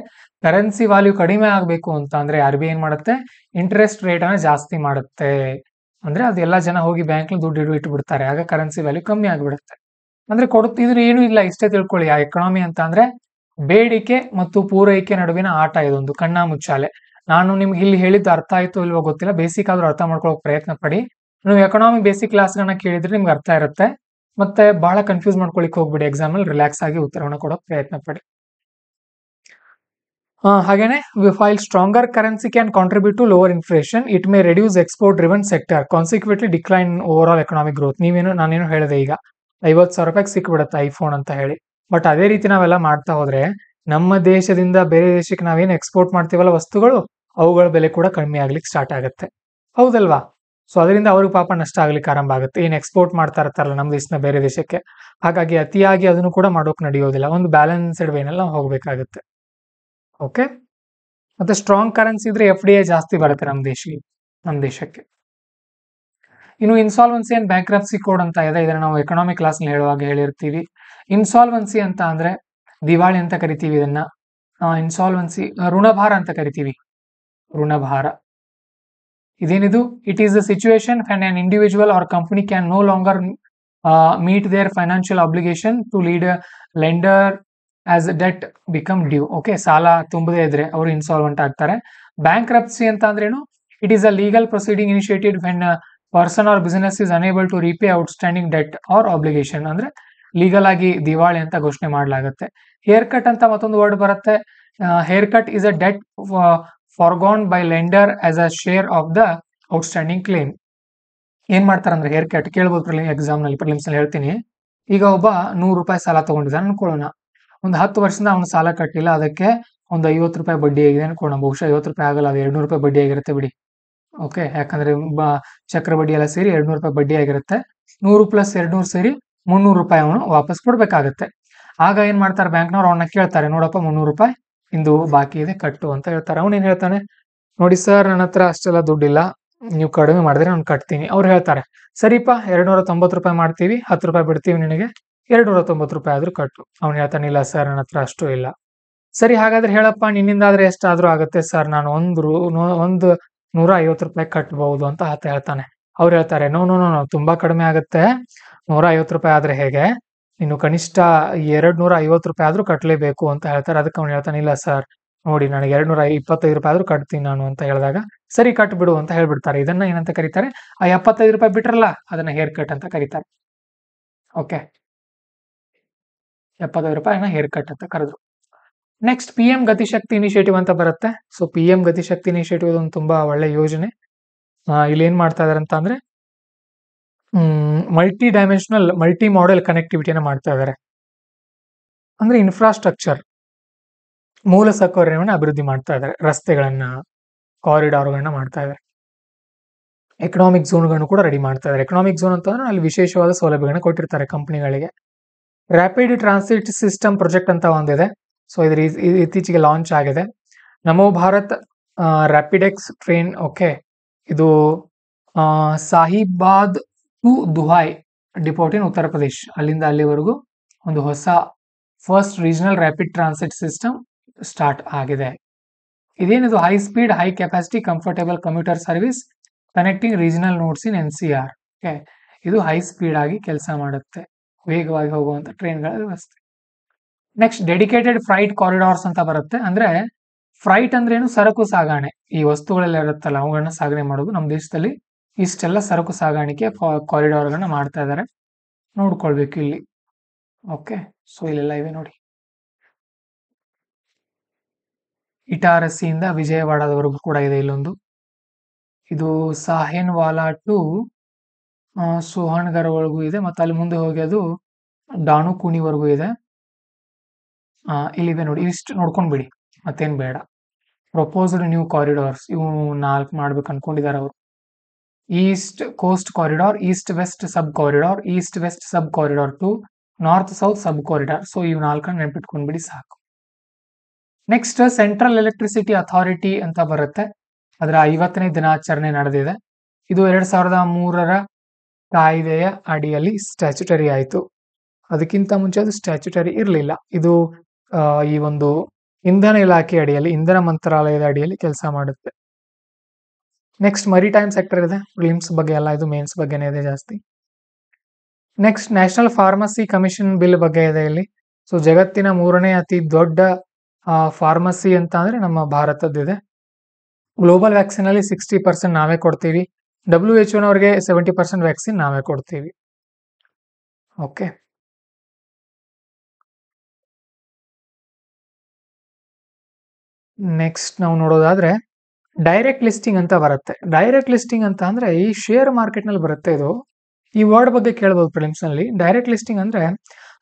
ಕರೆನ್ಸಿ ವ್ಯಾಲ್ಯೂ ಕಡಿಮೆ ಆಗಬೇಕು ಅಂತ ಅಂದ್ರೆ ಆರ್ ಬಿ ಐ ಏನ್ ಮಾಡುತ್ತೆ ಇಂಟ್ರೆಸ್ಟ್ ರೇಟ್ ಅನ್ನ ಜಾಸ್ತಿ ಮಾಡುತ್ತೆ ಅಂದ್ರೆ ಅದೆಲ್ಲ ಜನ ಹೋಗಿ ಬ್ಯಾಂಕ್ ದುಡ್ಡು ಇಡು ಇಟ್ಬಿಡ್ತಾರೆ ಆಗ ಕರೆನ್ಸಿ ವ್ಯಾಲ್ಯೂ ಕಮ್ಮಿ ಆಗಿಬಿಡುತ್ತೆ ಅಂದ್ರೆ ಕೊಡುತ್ತಿದ್ರೆ ಏನು ಇಲ್ಲ ಇಷ್ಟೇ ತಿಳ್ಕೊಳ್ಳಿ ಆ ಎಕನಾಮಿ ಅಂತ ಅಂದ್ರೆ ಬೇಡಿಕೆ ಮತ್ತು ಪೂರೈಕೆ ನಡುವಿನ ಆಟ ಇದೊಂದು ಕಣ್ಣಾ ಮುಚ್ಚಾಲೆ ನಾನು ನಿಮ್ಗೆ ಇಲ್ಲಿ ಹೇಳಿದ್ದು ಅರ್ಥ ಆಯ್ತು ಇಲ್ವೋ ಗೊತ್ತಿಲ್ಲ ಬೇಸಿಕ್ ಆದ್ರೂ ಅರ್ಥ ಮಾಡ್ಕೊಳ್ಳೋಕೆ ಪ್ರಯತ್ನ ಪಡಿ ನೀವು ಎಕನಾಮಿಕ್ ಬೇಸಿಕ್ ಕ್ಲಾಸ್ಗಳನ್ನ ಕೇಳಿದ್ರೆ ನಿಮ್ಗೆ ಅರ್ಥ ಇರುತ್ತೆ ಮತ್ತೆ ಬಹಳ ಕನ್ಫ್ಯೂಸ್ ಮಾಡ್ಕೊಳಿಕ್ ಹೋಗ್ಬಿಡಿ ಅಲ್ಲಿ ರಿಲ್ಯಾಕ್ಸ್ ಆಗಿ ಉತ್ತರವನ್ನು ಕೊಡೋಕೆ ಪ್ರಯತ್ನ ಪಡಿ ಹಾಗೇನೆ file stronger currency can contribute to lower inflation it may reduce export driven sector consecutively decline overall economic growth ನೀವೇನು ನಾನೇನು ಹೇಳಿದೆ ಈಗ ಐವತ್ತು ಸಾವಿರ ರೂಪಾಯಿ ಸಿಕ್ಬಿಡುತ್ತೆ ಐಫೋನ್ ಅಂತ ಹೇಳಿ ಬಟ್ ಅದೇ ರೀತಿ ನಾವೆಲ್ಲ ಮಾಡ್ತಾ ಹೋದ್ರೆ ನಮ್ಮ ದೇಶದಿಂದ ಬೇರೆ ದೇಶಕ್ಕೆ ನಾವೇನು ಎಕ್ಸ್ಪೋರ್ಟ್ ಮಾಡ್ತೀವಲ್ಲ ವಸ್ತುಗಳು ಅವುಗಳ ಬೆಲೆ ಕೂಡ ಕಡಿಮೆ ಆಗ್ಲಿಕ್ಕೆ ಸ್ಟಾರ್ಟ್ ಆಗುತ್ತೆ ಹೌದಲ್ವಾ ಸೊ ಅದರಿಂದ ಅವ್ರಿಗೆ ಪಾಪ ನಷ್ಟ ಆಗ್ಲಿಕ್ಕೆ ಆರಂಭ ಆಗುತ್ತೆ ಏನು ಎಕ್ಸ್ಪೋರ್ಟ್ ಮಾಡ್ತಾ ಇರ್ತಾರಲ್ಲ ನಮ್ಮ ದೇಶನ ಬೇರೆ ದೇಶಕ್ಕೆ ಹಾಗಾಗಿ ಅತಿಯಾಗಿ ಅದನ್ನು ಕೂಡ ಮಾಡೋಕೆ ನಡೆಯೋದಿಲ್ಲ ಒಂದು ಬ್ಯಾಲೆನ್ಸ್ಡ್ ವೇನಲ್ಲಿ ಹೋಗಬೇಕಾಗುತ್ತೆ ಓಕೆ ಮತ್ತೆ ಸ್ಟ್ರಾಂಗ್ ಕರೆನ್ಸಿ ಇದ್ರೆ ಎಫ್ ಡಿ ಐ ಜಾಸ್ತಿ ಬರುತ್ತೆ ನಮ್ಮ ದೇಶ ನಮ್ಮ ದೇಶಕ್ಕೆ ಇನ್ನು ಇನ್ಸಾಲ್ವೆನ್ಸಿ ಅಂಡ್ ಬ್ಯಾಂಕ್ರಪ್ಸಿ ಕೋಡ್ ಅಂತ ಇದೆ ಇದನ್ನ ನಾವು ಎಕನಾಮಿಕ್ ಕ್ಲಾಸ್ ನಲ್ಲಿ ಹೇಳುವಾಗ ಹೇಳಿರ್ತೀವಿ ಇನ್ಸಾಲ್ವೆನ್ಸಿ ಅಂತ ಅಂದ್ರೆ ದಿವಾಳಿ ಅಂತ ಕರಿತೀವಿ ಇದನ್ನ ಇನ್ಸಾಲ್ವೆನ್ಸಿ ಋಣಭಾರ ಅಂತ ಕರಿತೀವಿ ಋಣಭಾರ ಇದೇನಿದು it is the situation and an individual or company can no longer meet their financial obligation to lead lender as debt become due okay ಸಾಲ ತುಂಬದೇ ಇದ್ರೆ ಅವರು ಇನ್ಸಾಲ್ವೆಂಟ್ ಆಗ್ತಾರೆ ಬ್ಯಾಂಕ್ ರಪ್ಸಿ ಅಂತ ಅಂದ್ರೇನು it is a legal proceeding initiated when person or business is unable to out outstanding debt or obligation ಅಂದ್ರೆ legal ಆಗಿ ದಿವಾಳಿ ಅಂತ ಘೋಷಣೆ ಮಾಡಲಾಗುತ್ತೆ ಹೇರ್ ಕಟ್ ಅಂತ ಮತ್ತೊಂದು ವರ್ಡ್ ಬರುತ್ತೆ haircut is a debt forgone by lender as a share of the outstanding claim ಏನ್ ಮಾಡ್ತಾರಂದ್ರೆ ಹೇರ್ ಕಟ್ ಕೇಳ್ಬೋದು ಎಕ್ಸಾಮ್ ನಲ್ಲಿ ಪ್ರಿಲಿಮ್ಸ್ ನಲ್ಲಿ ಹೇಳ್ತೀನಿ ಈಗ ಒಬ್ಬ ನೂರು ರೂಪಾಯಿ ಸಾಲ ತಗೊಂಡಿದ್ದಾನೆ ಅನ್ಕೊಳ್ಳೋಣ ಒಂದು ಹತ್ತು ವರ್ಷದಿಂದ ಅವ್ನು ಸಾಲ ಕಟ್ಟಿಲ್ಲ ಅದಕ್ಕೆ ಒಂದು ಐವತ್ತು ರೂಪಾಯಿ ಬಡ್ಡಿ ಆಗಿದೆ ಅನ್ಕೊಳ್ಳೋಣ ಬಹುಶಃ ಐವತ್ತು ರೂಪಾಯಿ ಆಗಲ್ಲ ಅದು ಎರಡ್ನೂರು ರೂಪಾಯಿ ಬಡ್ಡಿ ಆಗಿರುತ್ತೆ ಬಿಡಿ ಓಕೆ ಯಾಕಂದ್ರೆ ಚಕ್ರ ಬಡ್ಡಿ ಎಲ್ಲ ಸೇರಿ ಎರಡ್ನೂರು ರೂಪಾಯಿ ಬಡ್ಡಿ ಆಗಿರುತ್ತೆ ನೂರು ಪ್ಲಸ್ ಎರಡ್ನೂರು ಸೇರಿ ಮುನ್ನೂರು ರೂಪಾಯಿ ಅವನು ವಾಪಸ್ ಕೊಡ್ಬೇಕಾಗತ್ತೆ ಆಗ ಏನ್ ಮಾಡ್ತಾರೆ ಬ್ಯಾಂಕ್ನವ್ರು ಅವನ್ನ ಕೇಳ್ತಾರೆ ನೋಡಪ್ಪ ಮುನ್ನೂರು ರೂಪಾಯಿ ಇಂದು ಬಾಕಿ ಇದೆ ಕಟ್ಟು ಅಂತ ಹೇಳ್ತಾರೆ ಅವನೇನ್ ಹೇಳ್ತಾನೆ ನೋಡಿ ಸರ್ ನನ್ನ ಹತ್ರ ಅಷ್ಟೆಲ್ಲ ಇಲ್ಲ ನೀವು ಕಡಿಮೆ ಮಾಡಿದ್ರೆ ನಾನು ಕಟ್ತೀನಿ ಅವ್ರು ಹೇಳ್ತಾರೆ ಸರಿಪಾ ಎರಡ್ ತೊಂಬತ್ತು ರೂಪಾಯಿ ಮಾಡ್ತೀವಿ ಹತ್ತು ರೂಪಾಯಿ ಬಿಡ್ತೀವಿ ನಿನಗೆ ಎರಡ್ನೂರ ತೊಂಬತ್ತು ರೂಪಾಯಿ ಆದ್ರೂ ಕಟ್ಟು ಅವ್ನು ಹೇಳ್ತಾನೆ ಇಲ್ಲ ಸರ್ ನನ್ನ ಹತ್ರ ಅಷ್ಟು ಇಲ್ಲ ಸರಿ ಹಾಗಾದ್ರೆ ಹೇಳಪ್ಪ ನಿನ್ನಿಂದ ಆದ್ರೆ ಎಷ್ಟಾದ್ರೂ ಆಗುತ್ತೆ ಸರ್ ನಾನು ಒಂದು ರೂ ಒಂದು ನೂರ ಐವತ್ತು ರೂಪಾಯಿ ಕಟ್ಬಹುದು ಅಂತ ಹತ್ತ ಹೇಳ್ತಾನೆ ಅವ್ರು ಹೇಳ್ತಾರೆ ನೋ ನೋ ನೋ ತುಂಬಾ ಕಡಿಮೆ ಆಗುತ್ತೆ ನೂರ ಐವತ್ತು ರೂಪಾಯಿ ಆದ್ರೆ ಹೇಗೆ ಇನ್ನು ಕನಿಷ್ಠ ಎರಡ್ ನೂರ ಐವತ್ತು ರೂಪಾಯಿ ಆದ್ರೂ ಕಟ್ಟಲೇಬೇಕು ಅಂತ ಹೇಳ್ತಾರೆ ಅದಕ್ಕೆ ಅವ್ನು ಹೇಳ್ತಾನೆ ಇಲ್ಲ ಸರ್ ನೋಡಿ ನನಗೆ ಎರಡ್ ನೂರ ಇಪ್ಪತ್ತೈದು ರೂಪಾಯಿ ಆದ್ರೂ ಕಟ್ತೀನಿ ನಾನು ಅಂತ ಹೇಳಿದಾಗ ಸರಿ ಕಟ್ಬಿಡು ಅಂತ ಹೇಳ್ಬಿಡ್ತಾರೆ ಇದನ್ನ ಏನಂತ ಕರೀತಾರೆ ಆ ಎಪ್ಪತ್ತೈದು ರೂಪಾಯಿ ಬಿಟ್ರಲ್ಲ ಅದನ್ನ ಹೇರ್ ಕಟ್ ಅಂತ ಕರೀತಾರೆ ಓಕೆ ಎಪ್ಪತ್ತೈದು ರೂಪಾಯಿ ಹೇರ್ ಕಟ್ ಅಂತ ಕರೆದ್ರು next P M Gati Shakti initiative ಅಂತ ಬರುತ್ತೆ so P M Gati Shakti initiative ಒಂದು ತುಂಬಾ ಒಳ್ಳೆ ಯೋಜನೆ ಇಲ್ಲಿ ಏನ್ ಮಾಡ್ತಾ ಇದಾರೆ ಅಂತ ಅಂದ್ರೆ ಮಲ್ಟಿ ಡೈಮೆನ್ಷನಲ್ ಮಲ್ಟಿ ಮಾಡೆಲ್ ಕನೆಕ್ಟಿವಿಟಿಯನ್ನು ಮಾಡ್ತಾ ಇದ್ದಾರೆ ಅಂದರೆ ಇನ್ಫ್ರಾಸ್ಟ್ರಕ್ಚರ್ ಮೂಲ ಸೌಕರ್ಯವನ್ನು ಅಭಿವೃದ್ಧಿ ಮಾಡ್ತಾ ಇದ್ದಾರೆ ರಸ್ತೆಗಳನ್ನು ಕಾರಿಡಾರ್ಗಳನ್ನ ಮಾಡ್ತಾ ಇದ್ದಾರೆ ಎಕನಾಮಿಕ್ ಝೋನ್ಗಳನ್ನು ಕೂಡ ರೆಡಿ ಮಾಡ್ತಾ ಇದ್ದಾರೆ ಎಕನಾಮಿಕ್ ಝೋನ್ ಅಂತಂದ್ರೆ ಅಲ್ಲಿ ವಿಶೇಷವಾದ ಸೌಲಭ್ಯಗಳನ್ನ ಕೊಟ್ಟಿರ್ತಾರೆ ಕಂಪನಿಗಳಿಗೆ ರ್ಯಾಪಿಡ್ ಟ್ರಾನ್ಸಿಟ್ ಸಿಸ್ಟಮ್ ಪ್ರೊಜೆಕ್ಟ್ ಅಂತ ಒಂದಿದೆ ಸೊ ಇದ್ರ ಇತ್ತೀಚೆಗೆ ಲಾಂಚ್ ಆಗಿದೆ ನಮೋ ಭಾರತ್ ರ್ಯಾಪಿಡೆಕ್ಸ್ ಟ್ರೈನ್ ಓಕೆ ಇದು ಸಾಹಿಬಾದ್ ಟು ದುಹಾಯ್ ಡಿಪೋರ್ಟ್ ಇನ್ ಉತ್ತರ ಪ್ರದೇಶ್ ಅಲ್ಲಿಂದ ಅಲ್ಲಿವರೆಗೂ ಒಂದು ಹೊಸ first regional rapid transit system start ಆಗಿದೆ ಇದೇನಿದು high speed high capacity comfortable commuter service connecting regional nodes in N C R okay ಇದು ಹೈ ಸ್ಪೀಡ್ ಆಗಿ ಕೆಲಸ ಮಾಡುತ್ತೆ ವೇಗವಾಗಿ ಹೋಗುವಂತ ಟ್ರೈನ್ಗಳ ವ್ಯವಸ್ಥೆ ನೆಕ್ಸ್ಟ್ ಡೆಡಿಕೇಟೆಡ್ ಫ್ರೈಟ್ ಕಾರಿಡಾರ್ಸ್ ಅಂತ ಬರುತ್ತೆ ಅಂದ್ರೆ ಫ್ರೈಟ್ ಅಂದ್ರೇನು ಸರಕು ಸಾಗಣೆ ಈ ವಸ್ತುಗಳೆಲ್ಲ ಇರುತ್ತಲ್ಲ ಅವುಗಳನ್ನ ಸಾಗಣೆ ಮಾಡೋದು ನಮ್ಮ ದೇಶದಲ್ಲಿ ಇಷ್ಟೆಲ್ಲ ಸರಕು ಸಾಗಾಣಿಕೆ ಕಾರಿಡಾರ್ಗಳನ್ನ ಮಾಡ್ತಾ ಇದ್ದಾರೆ ನೋಡ್ಕೊಳ್ಬೇಕು ಇಲ್ಲಿ ಓಕೆ ಸೊ ಇಲ್ಲೆಲ್ಲ ಇವೆ ನೋಡಿ ಇಟಾರಸಿಯಿಂದ ವಿಜಯವಾಡದವರೆಗೂ ಕೂಡ ಇದೆ ಇಲ್ಲೊಂದು ಇದು ಸಾಹೇನ್ ವಾಲಾ ಟು ವರ್ಗು ಇದೆ ಮತ್ತೆ ಅಲ್ಲಿ ಮುಂದೆ ಹೋಗಿ ಅದು ಡಾಣುಕುಣಿವರೆಗೂ ಇದೆ ಇಲ್ಲಿದೆ ನೋಡಿ ಇಷ್ಟು ನೋಡ್ಕೊಂಡು ಬಿಡಿ ಮತ್ತೇನು ಬೇಡ ಪ್ರಪೋಸ್ಡ್ ನ್ಯೂ ಕಾರಿಡಾರ್ಸ್ ಇವು ನಾಲ್ಕು ಮಾಡ್ಬೇಕು ಅನ್ಕೊಂಡಿದ್ದಾರೆ ಅವರು east coast corridor east west sub corridor east west sub corridor two north south sub corridor so ಇವ್ ನಾಲ್ಕನ್ನ ನೆನ್ಪಿಟ್ಕೊಂಡ್ಬಿಡಿ ಸಾಕು ನೆಕ್ಸ್ಟ್ ಸೆಂಟ್ರಲ್ ಎಲೆಕ್ಟ್ರಿಸಿಟಿ ಅಥಾರಿಟಿ ಅಂತ ಬರುತ್ತೆ ಅದರ ಐವತ್ತನೇ ದಿನಾಚರಣೆ ನಡೆದಿದೆ ಇದು ಎರಡ್ ಸಾವಿರದ ಮೂರರ ಕಾಯ್ದೆಯ ಅಡಿಯಲ್ಲಿ ಸ್ಟ್ಯಾಚುಟರಿ ಆಯಿತು ಅದಕ್ಕಿಂತ ಮುಂಚೆ ಅದು ಸ್ಟ್ಯಾಚುಟರಿ ಇರಲಿಲ್ಲ ಇದು ಈ ಒಂದು ಇಂಧನ ಇಲಾಖೆ ಅಡಿಯಲ್ಲಿ ಇಂಧನ ಮಂತ್ರಾಲಯದ ಅಡಿಯಲ್ಲಿ ಕೆಲಸ ಮಾಡುತ್ತೆ ನೆಕ್ಸ್ಟ್ ಮರಿ ಟೈಮ್ ಸೆಕ್ಟರ್ ಇದೆ ಪ್ರಿಲಿಮ್ಸ್ ಬಗ್ಗೆ ಎಲ್ಲ ಇದು ಮೇನ್ಸ್ ಬಗ್ಗೆನೇ ಇದೆ ಜಾಸ್ತಿ next national pharmacy commission bill ಬಗ್ಗೆ ಇದೆ ಇಲ್ಲಿ ಸೊ ಜಗತ್ತಿನ ಮೂರನೇ ಅತಿ ದೊಡ್ಡ ಫಾರ್ಮಸಿ ಅಂತ ಅಂದ್ರೆ ನಮ್ಮ ಭಾರತದ್ದಿದೆ ಗ್ಲೋಬಲ್ ಅಲ್ಲಿ ಸಿಕ್ಸ್ಟಿ ಪರ್ಸೆಂಟ್ ನಾವೇ ಕೊಡ್ತೀವಿ ಡಬ್ಲ್ಯೂ ಎಚ್ ಅವರಿಗೆ ಸೆವೆಂಟಿ ಪರ್ಸೆಂಟ್ ವ್ಯಾಕ್ಸಿನ್ ನಾವೇ ಕೊಡ್ತೀವಿ ಓಕೆ ನೆಕ್ಸ್ಟ್ ನಾವು ನೋಡೋದಾದ್ರೆ ಡೈರೆಕ್ಟ್ ಲಿಸ್ಟಿಂಗ್ ಅಂತ ಬರುತ್ತೆ ಡೈರೆಕ್ಟ್ ಲಿಸ್ಟಿಂಗ್ ಅಂತ ಅಂದ್ರೆ ಈ ಶೇರ್ ಮಾರ್ಕೆಟ್ ನಲ್ಲಿ ಬರುತ್ತೆ ಇದು ಈ ವರ್ಡ್ ಬಗ್ಗೆ ಕೇಳಬಹುದು ಪ್ರಿಲಿಮ್ಸ್ ನಲ್ಲಿ ಡೈರೆಕ್ಟ್ ಲಿಸ್ಟಿಂಗ್ ಅಂದ್ರೆ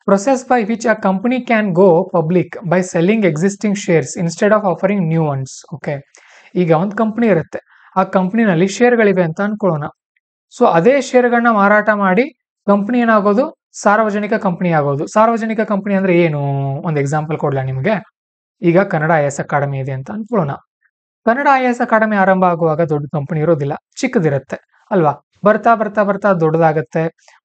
process by which a company can go public by selling existing shares instead of offering new ones okay ಈಗ ಒಂದು ಕಂಪನಿ ಇರುತ್ತೆ ಆ ಕಂಪ್ನಿನಲ್ಲಿ ಶೇರ್ಗಳಿವೆ ಅಂತ ಅನ್ಕೊಳ್ಳೋಣ ಸೊ ಅದೇ ಶೇರ್ಗಳನ್ನ ಮಾರಾಟ ಮಾಡಿ ಕಂಪ್ನಿ ಏನಾಗೋದು ಸಾರ್ವಜನಿಕ ಕಂಪನಿ ಆಗೋದು ಸಾರ್ವಜನಿಕ ಕಂಪನಿ ಅಂದ್ರೆ ಏನು ಒಂದು ಎಕ್ಸಾಂಪಲ್ ಕೊಡ್ಲಾ ನಿಮಗೆ ಈಗ ಕನ್ನಡ ಐ ಎಸ್ ಅಕಾಡೆಮಿ ಇದೆ ಅಂತ ಅನ್ಕೊಳ್ಳೋಣ ಕನ್ನಡ ಐ ಅಕಾಡೆಮಿ ಆರಂಭ ಆಗುವಾಗ ದೊಡ್ಡ ಕಂಪನಿ ಇರೋದಿಲ್ಲ ಚಿಕ್ಕದಿರುತ್ತೆ ಅಲ್ವಾ ಬರ್ತಾ ಬರ್ತಾ ಬರ್ತಾ ದೊಡ್ಡದಾಗತ್ತೆ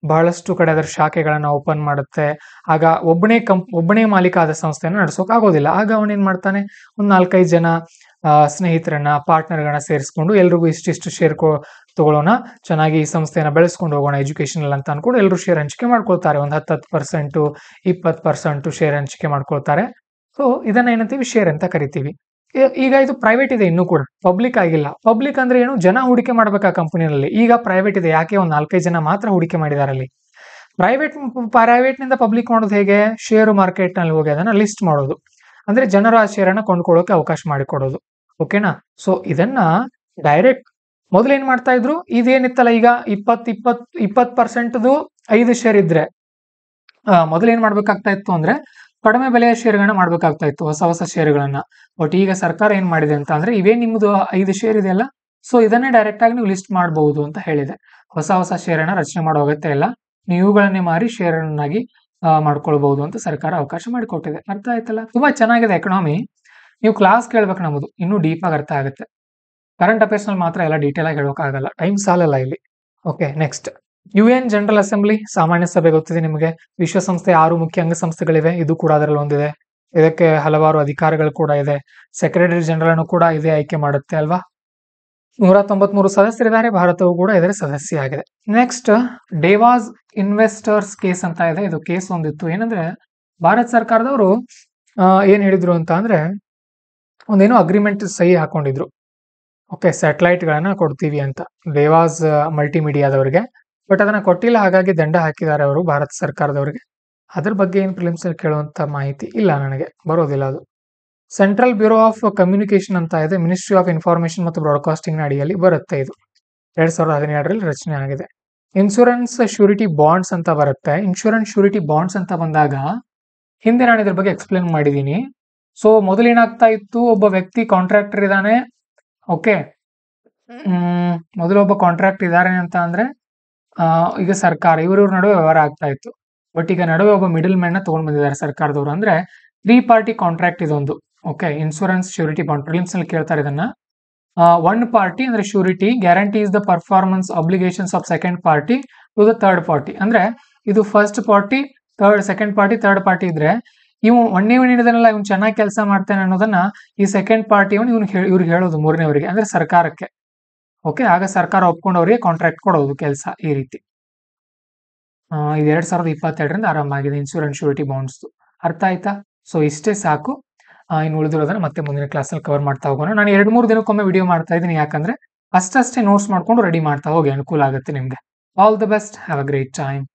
ಬಹಳಷ್ಟು ಕಡೆ ಅದರ ಶಾಖೆಗಳನ್ನ ಓಪನ್ ಮಾಡುತ್ತೆ ಆಗ ಒಬ್ಬನೇ ಕಂಪ್ ಒಬ್ಬನೇ ಮಾಲೀಕ ಆದ ಸಂಸ್ಥೆಯನ್ನು ನಡೆಸೋಕೆ ಆಗೋದಿಲ್ಲ ಆಗ ಅವನೇನ್ ಮಾಡ್ತಾನೆ ಒಂದ್ ನಾಲ್ಕೈದು ಜನ ಸ್ನೇಹಿತರನ್ನ ಪಾರ್ಟ್ನರ್ಗಳನ್ನ ಸೇರಿಸ್ಕೊಂಡು ಎಲ್ರಿಗೂ ಇಷ್ಟಿಷ್ಟು ಶೇರ್ ಕೊ ತಗೊಳ್ಳೋಣ ಚೆನ್ನಾಗಿ ಈ ಸಂಸ್ಥೆಯನ್ನ ಬೆಳೆಸ್ಕೊಂಡು ಹೋಗೋಣ ಅಲ್ಲಿ ಅಂತ ಅನ್ಕೊಂಡು ಎಲ್ಲರೂ ಶೇರ್ ಹಂಚಿಕೆ ಮಾಡ್ಕೊಳ್ತಾರೆ ಒಂದ್ ಹತ್ತು ಹತ್ತು ಪರ್ಸೆಂಟು ಇಪ್ಪತ್ತು ಪರ್ಸೆಂಟು ಶೇರ್ ಹಂಚಿಕೆ ಮಾಡ್ಕೊಳ್ತಾರೆ ಸೊ ಇದನ್ನ ಏನಂತೀವಿ ಶೇರ್ ಅಂತ ಕರಿತೀವಿ ಈಗ ಇದು ಪ್ರೈವೇಟ್ ಇದೆ ಇನ್ನು ಕೂಡ ಪಬ್ಲಿಕ್ ಆಗಿಲ್ಲ ಪಬ್ಲಿಕ್ ಅಂದ್ರೆ ಏನು ಜನ ಹೂಡಿಕೆ ಮಾಡ್ಬೇಕು ಆ ಕಂಪನಿನಲ್ಲಿ ಈಗ ಪ್ರೈವೇಟ್ ಇದೆ ಯಾಕೆ ಒಂದು ನಾಲ್ಕೈದು ಜನ ಮಾತ್ರ ಹೂಡಿಕೆ ಮಾಡಿದಾರಲ್ಲಿ ಅಲ್ಲಿ ಪ್ರೈವೇಟ್ ಪ್ರೈವೇಟ್ ನಿಂದ ಪಬ್ಲಿಕ್ ಮಾಡೋದು ಹೇಗೆ ಶೇರ್ ಮಾರ್ಕೆಟ್ ನಲ್ಲಿ ಹೋಗಿ ಅದನ್ನ ಲಿಸ್ಟ್ ಮಾಡೋದು ಅಂದ್ರೆ ಜನರು ಆ ಅನ್ನ ಕೊಂಡ್ಕೊಳ್ಳೋಕೆ ಅವಕಾಶ ಮಾಡಿಕೊಡೋದು ಓಕೆನಾ ಸೊ ಇದನ್ನ ಡೈರೆಕ್ಟ್ ಮೊದಲು ಏನ್ ಮಾಡ್ತಾ ಇದ್ರು ಇದೇನಿತ್ತಲ್ಲ ಈಗ ಇಪ್ಪತ್ ಇಪ್ಪತ್ ಇಪ್ಪತ್ ಪರ್ಸೆಂಟ್ದು ಐದು ಶೇರ್ ಇದ್ರೆ ಮೊದಲು ಏನ್ ಮಾಡ್ಬೇಕಾಗ್ತಾ ಇತ್ತು ಅಂದ್ರೆ ಕಡಿಮೆ ಬೆಲೆಯ ಶೇರುಗಳನ್ನ ಮಾಡ್ಬೇಕಾಗ್ತಾ ಇತ್ತು ಹೊಸ ಹೊಸ ಶೇರುಗಳನ್ನ ಬಟ್ ಈಗ ಸರ್ಕಾರ ಏನ್ ಮಾಡಿದೆ ಅಂತ ಅಂದ್ರೆ ಇವೇ ನಿಮ್ದು ಐದು ಶೇರ್ ಇದೆಯಲ್ಲ ಸೊ ಇದನ್ನೇ ಡೈರೆಕ್ಟ್ ಆಗಿ ನೀವು ಲಿಸ್ಟ್ ಮಾಡಬಹುದು ಅಂತ ಹೇಳಿದೆ ಹೊಸ ಹೊಸ ಅನ್ನ ರಚನೆ ಮಾಡೋ ಅಗತ್ಯ ಇಲ್ಲ ನೀವು ಇವುಗಳನ್ನೇ ಮಾರಿ ಅನ್ನಾಗಿ ಮಾಡ್ಕೊಳ್ಬಹುದು ಅಂತ ಸರ್ಕಾರ ಅವಕಾಶ ಮಾಡಿಕೊಟ್ಟಿದೆ ಅರ್ಥ ಆಯ್ತಲ್ಲ ತುಂಬಾ ಚೆನ್ನಾಗಿದೆ ಎಕನಾಮಿ ನೀವು ಕ್ಲಾಸ್ ಕೇಳ್ಬೇಕು ನಮ್ಮದು ಇನ್ನೂ ಡೀಪ್ ಆಗಿ ಅರ್ಥ ಆಗುತ್ತೆ ಕರೆಂಟ್ ಅಫೇರ್ಸ್ ನಲ್ಲಿ ಮಾತ್ರ ಎಲ್ಲ ಡೀಟೇಲ್ ಆಗಿ ಹೇಳೋಕ್ಕಾಗಲ್ಲ ಟೈಮ್ ಸಾಲಲ್ಲ ಇಲ್ಲಿ okay next UN general assembly ಸಾಮಾನ್ಯ ಸಭೆ ಗೊತ್ತಿದೆ ನಿಮಗೆ ವಿಶ್ವಸಂಸ್ಥೆ ಆರು ಮುಖ್ಯ ಅಂಗಸಂಸ್ಥೆಗಳಿವೆ ಇದು ಕೂಡ ಅದರಲ್ಲಿ ಒಂದಿದೆ ಇದಕ್ಕೆ ಹಲವಾರು ಅಧಿಕಾರಗಳು ಕೂಡ ಇದೆ ಸೆಕ್ರೆಟರಿ ಜನರಲ್ ಅನ್ನು ಕೂಡ ಇದೇ ಆಯ್ಕೆ ಮಾಡುತ್ತೆ ಅಲ್ವಾ ನೂರ ತೊಂಬತ್ಮೂರು ಸದಸ್ಯರಿದ್ದಾರೆ ಭಾರತವು ಕೂಡ ಇದರ ಸದಸ್ಯ ಆಗಿದೆ ನೆಕ್ಸ್ಟ್ ಡೇವಾಸ್ ಇನ್ವೆಸ್ಟರ್ಸ್ ಕೇಸ್ ಅಂತ ಇದೆ ಇದು ಕೇಸ್ ಒಂದಿತ್ತು ಏನಂದ್ರೆ ಭಾರತ ಸರ್ಕಾರದವರು ಏನ್ ಹೇಳಿದ್ರು ಅಂತ ಅಂದ್ರೆ ಒಂದೇನೋ ಅಗ್ರಿಮೆಂಟ್ ಸಹಿ ಹಾಕೊಂಡಿದ್ರು ಓಕೆ ಗಳನ್ನ ಕೊಡ್ತೀವಿ ಅಂತ ದೇವಾಸ್ ಮಲ್ಟಿಮೀಡಿಯಾದವ್ರಿಗೆ ಬಟ್ ಅದನ್ನ ಕೊಟ್ಟಿಲ್ಲ ಹಾಗಾಗಿ ದಂಡ ಹಾಕಿದ್ದಾರೆ ಅವರು ಭಾರತ ಸರ್ಕಾರದವರಿಗೆ ಅದ್ರ ಬಗ್ಗೆ ಏನು ಪ್ರಿಲಿಮ್ಸ್ ಅಲ್ಲಿ ಕೇಳುವಂತ ಮಾಹಿತಿ ಇಲ್ಲ ನನಗೆ ಬರೋದಿಲ್ಲ ಅದು ಸೆಂಟ್ರಲ್ ಬ್ಯೂರೋ ಆಫ್ ಕಮ್ಯುನಿಕೇಶನ್ ಅಂತ ಇದೆ ಮಿನಿಸ್ಟ್ರಿ ಆಫ್ ಇನ್ಫಾರ್ಮೇಶನ್ ಮತ್ತು ಬ್ರಾಡ್ಕಾಸ್ಟಿಂಗ್ ಅಡಿಯಲ್ಲಿ ಬರುತ್ತೆ ಇದು ಎರಡ್ ಸಾವಿರದ ಹದಿನೇಳರಲ್ಲಿ ರಚನೆ ಆಗಿದೆ ಇನ್ಶೂರೆನ್ಸ್ ಶ್ಯೂರಿಟಿ ಬಾಂಡ್ಸ್ ಅಂತ ಬರುತ್ತೆ ಇನ್ಶೂರೆನ್ಸ್ ಶ್ಯೂರಿಟಿ ಬಾಂಡ್ಸ್ ಅಂತ ಬಂದಾಗ ಹಿಂದೆ ನಾನು ಇದ್ರ ಬಗ್ಗೆ ಎಕ್ಸ್ಪ್ಲೇನ್ ಮಾಡಿದ್ದೀನಿ ಸೊ ಏನಾಗ್ತಾ ಇತ್ತು ಒಬ್ಬ ವ್ಯಕ್ತಿ ಕಾಂಟ್ರಾಕ್ಟರ್ ಇದ್ದಾನೆ ಓಕೆ ಮೊದಲು ಒಬ್ಬ ಕಾಂಟ್ರಾಕ್ಟ್ ಇದ್ದಾನೆ ಅಂತ ಅಂದ್ರೆ ಈಗ ಸರ್ಕಾರ ಇವರಿವ್ರ ನಡುವೆ ವ್ಯವಹಾರ ಆಗ್ತಾ ಇತ್ತು ಬಟ್ ಈಗ ನಡುವೆ ಒಬ್ಬ ಮಿಡಲ್ ಮ್ಯಾನ್ ನ ತಗೊಂಡ್ ಬಂದಿದ್ದಾರೆ ಸರ್ಕಾರದವರು ಅಂದ್ರೆ ತ್ರೀ ಪಾರ್ಟಿ ಕಾಂಟ್ರಾಕ್ಟ್ ಇದೊಂದು okay insurance surety bond prelims ನಲ್ಲಿ ಕೇಳ್ತಾರೆ ಇದನ್ನ ಒನ್ ಪಾರ್ಟಿ ಅಂದ್ರೆ surety guarantee is the performance obligations of second party to the third party ಅಂದ್ರೆ ಇದು first party third second party third party ಇದ್ರೆ ಇವು ಒಣ್ಣೆ ನೀಡಿದನಲ್ಲ ಇವ್ನು ಚೆನ್ನಾಗಿ ಕೆಲಸ ಮಾಡ್ತಾನೆ ಅನ್ನೋದನ್ನ ಈ ಸೆಕೆಂಡ್ ಪಾರ್ಟಿ ಅವನು ಇವ್ನು ಇವ್ರಿಗೆ ಹೇಳೋದು ಮೂರನೇವರಿಗೆ ಅಂದ್ರೆ ಸರ್ಕಾರಕ್ಕೆ ಓಕೆ ಆಗ ಸರ್ಕಾರ ಒಪ್ಕೊಂಡು ಅವರಿಗೆ ಕಾಂಟ್ರಾಕ್ಟ್ ಕೊಡೋದು ಕೆಲಸ ಈ ರೀತಿ ಇದು ಎರಡ್ ಸಾವಿರದ ಇಪ್ಪತ್ತೆರಡರಿಂದ ಆರಂಭ ಇನ್ಶೂರೆನ್ಸ್ ಶ್ಯೂರಿಟಿ ಬಾಂಡ್ಸ್ ಅರ್ಥ ಆಯ್ತಾ ಸೊ ಇಷ್ಟೇ ಸಾಕು ಇನ್ನು ಉಳಿದಿರೋದನ್ನ ಮತ್ತೆ ಮುಂದಿನ ಕ್ಲಾಸಲ್ಲಿ ಕವರ್ ಮಾಡ್ತಾ ಹೋಗೋಣ ನಾನು ಎರಡು ಮೂರು ದಿನಕ್ಕೊಮ್ಮೆ ವಿಡಿಯೋ ಮಾಡ್ತಾ ಇದ್ದೀನಿ ಯಾಕಂದ್ರೆ ಅಷ್ಟೇ ನೋಟ್ಸ್ ಮಾಡ್ಕೊಂಡು ರೆಡಿ ಮಾಡ್ತಾ ಹೋಗಿ ಅನುಕೂಲ ಆಗುತ್ತೆ ನಿಮಗೆ all the best have a great time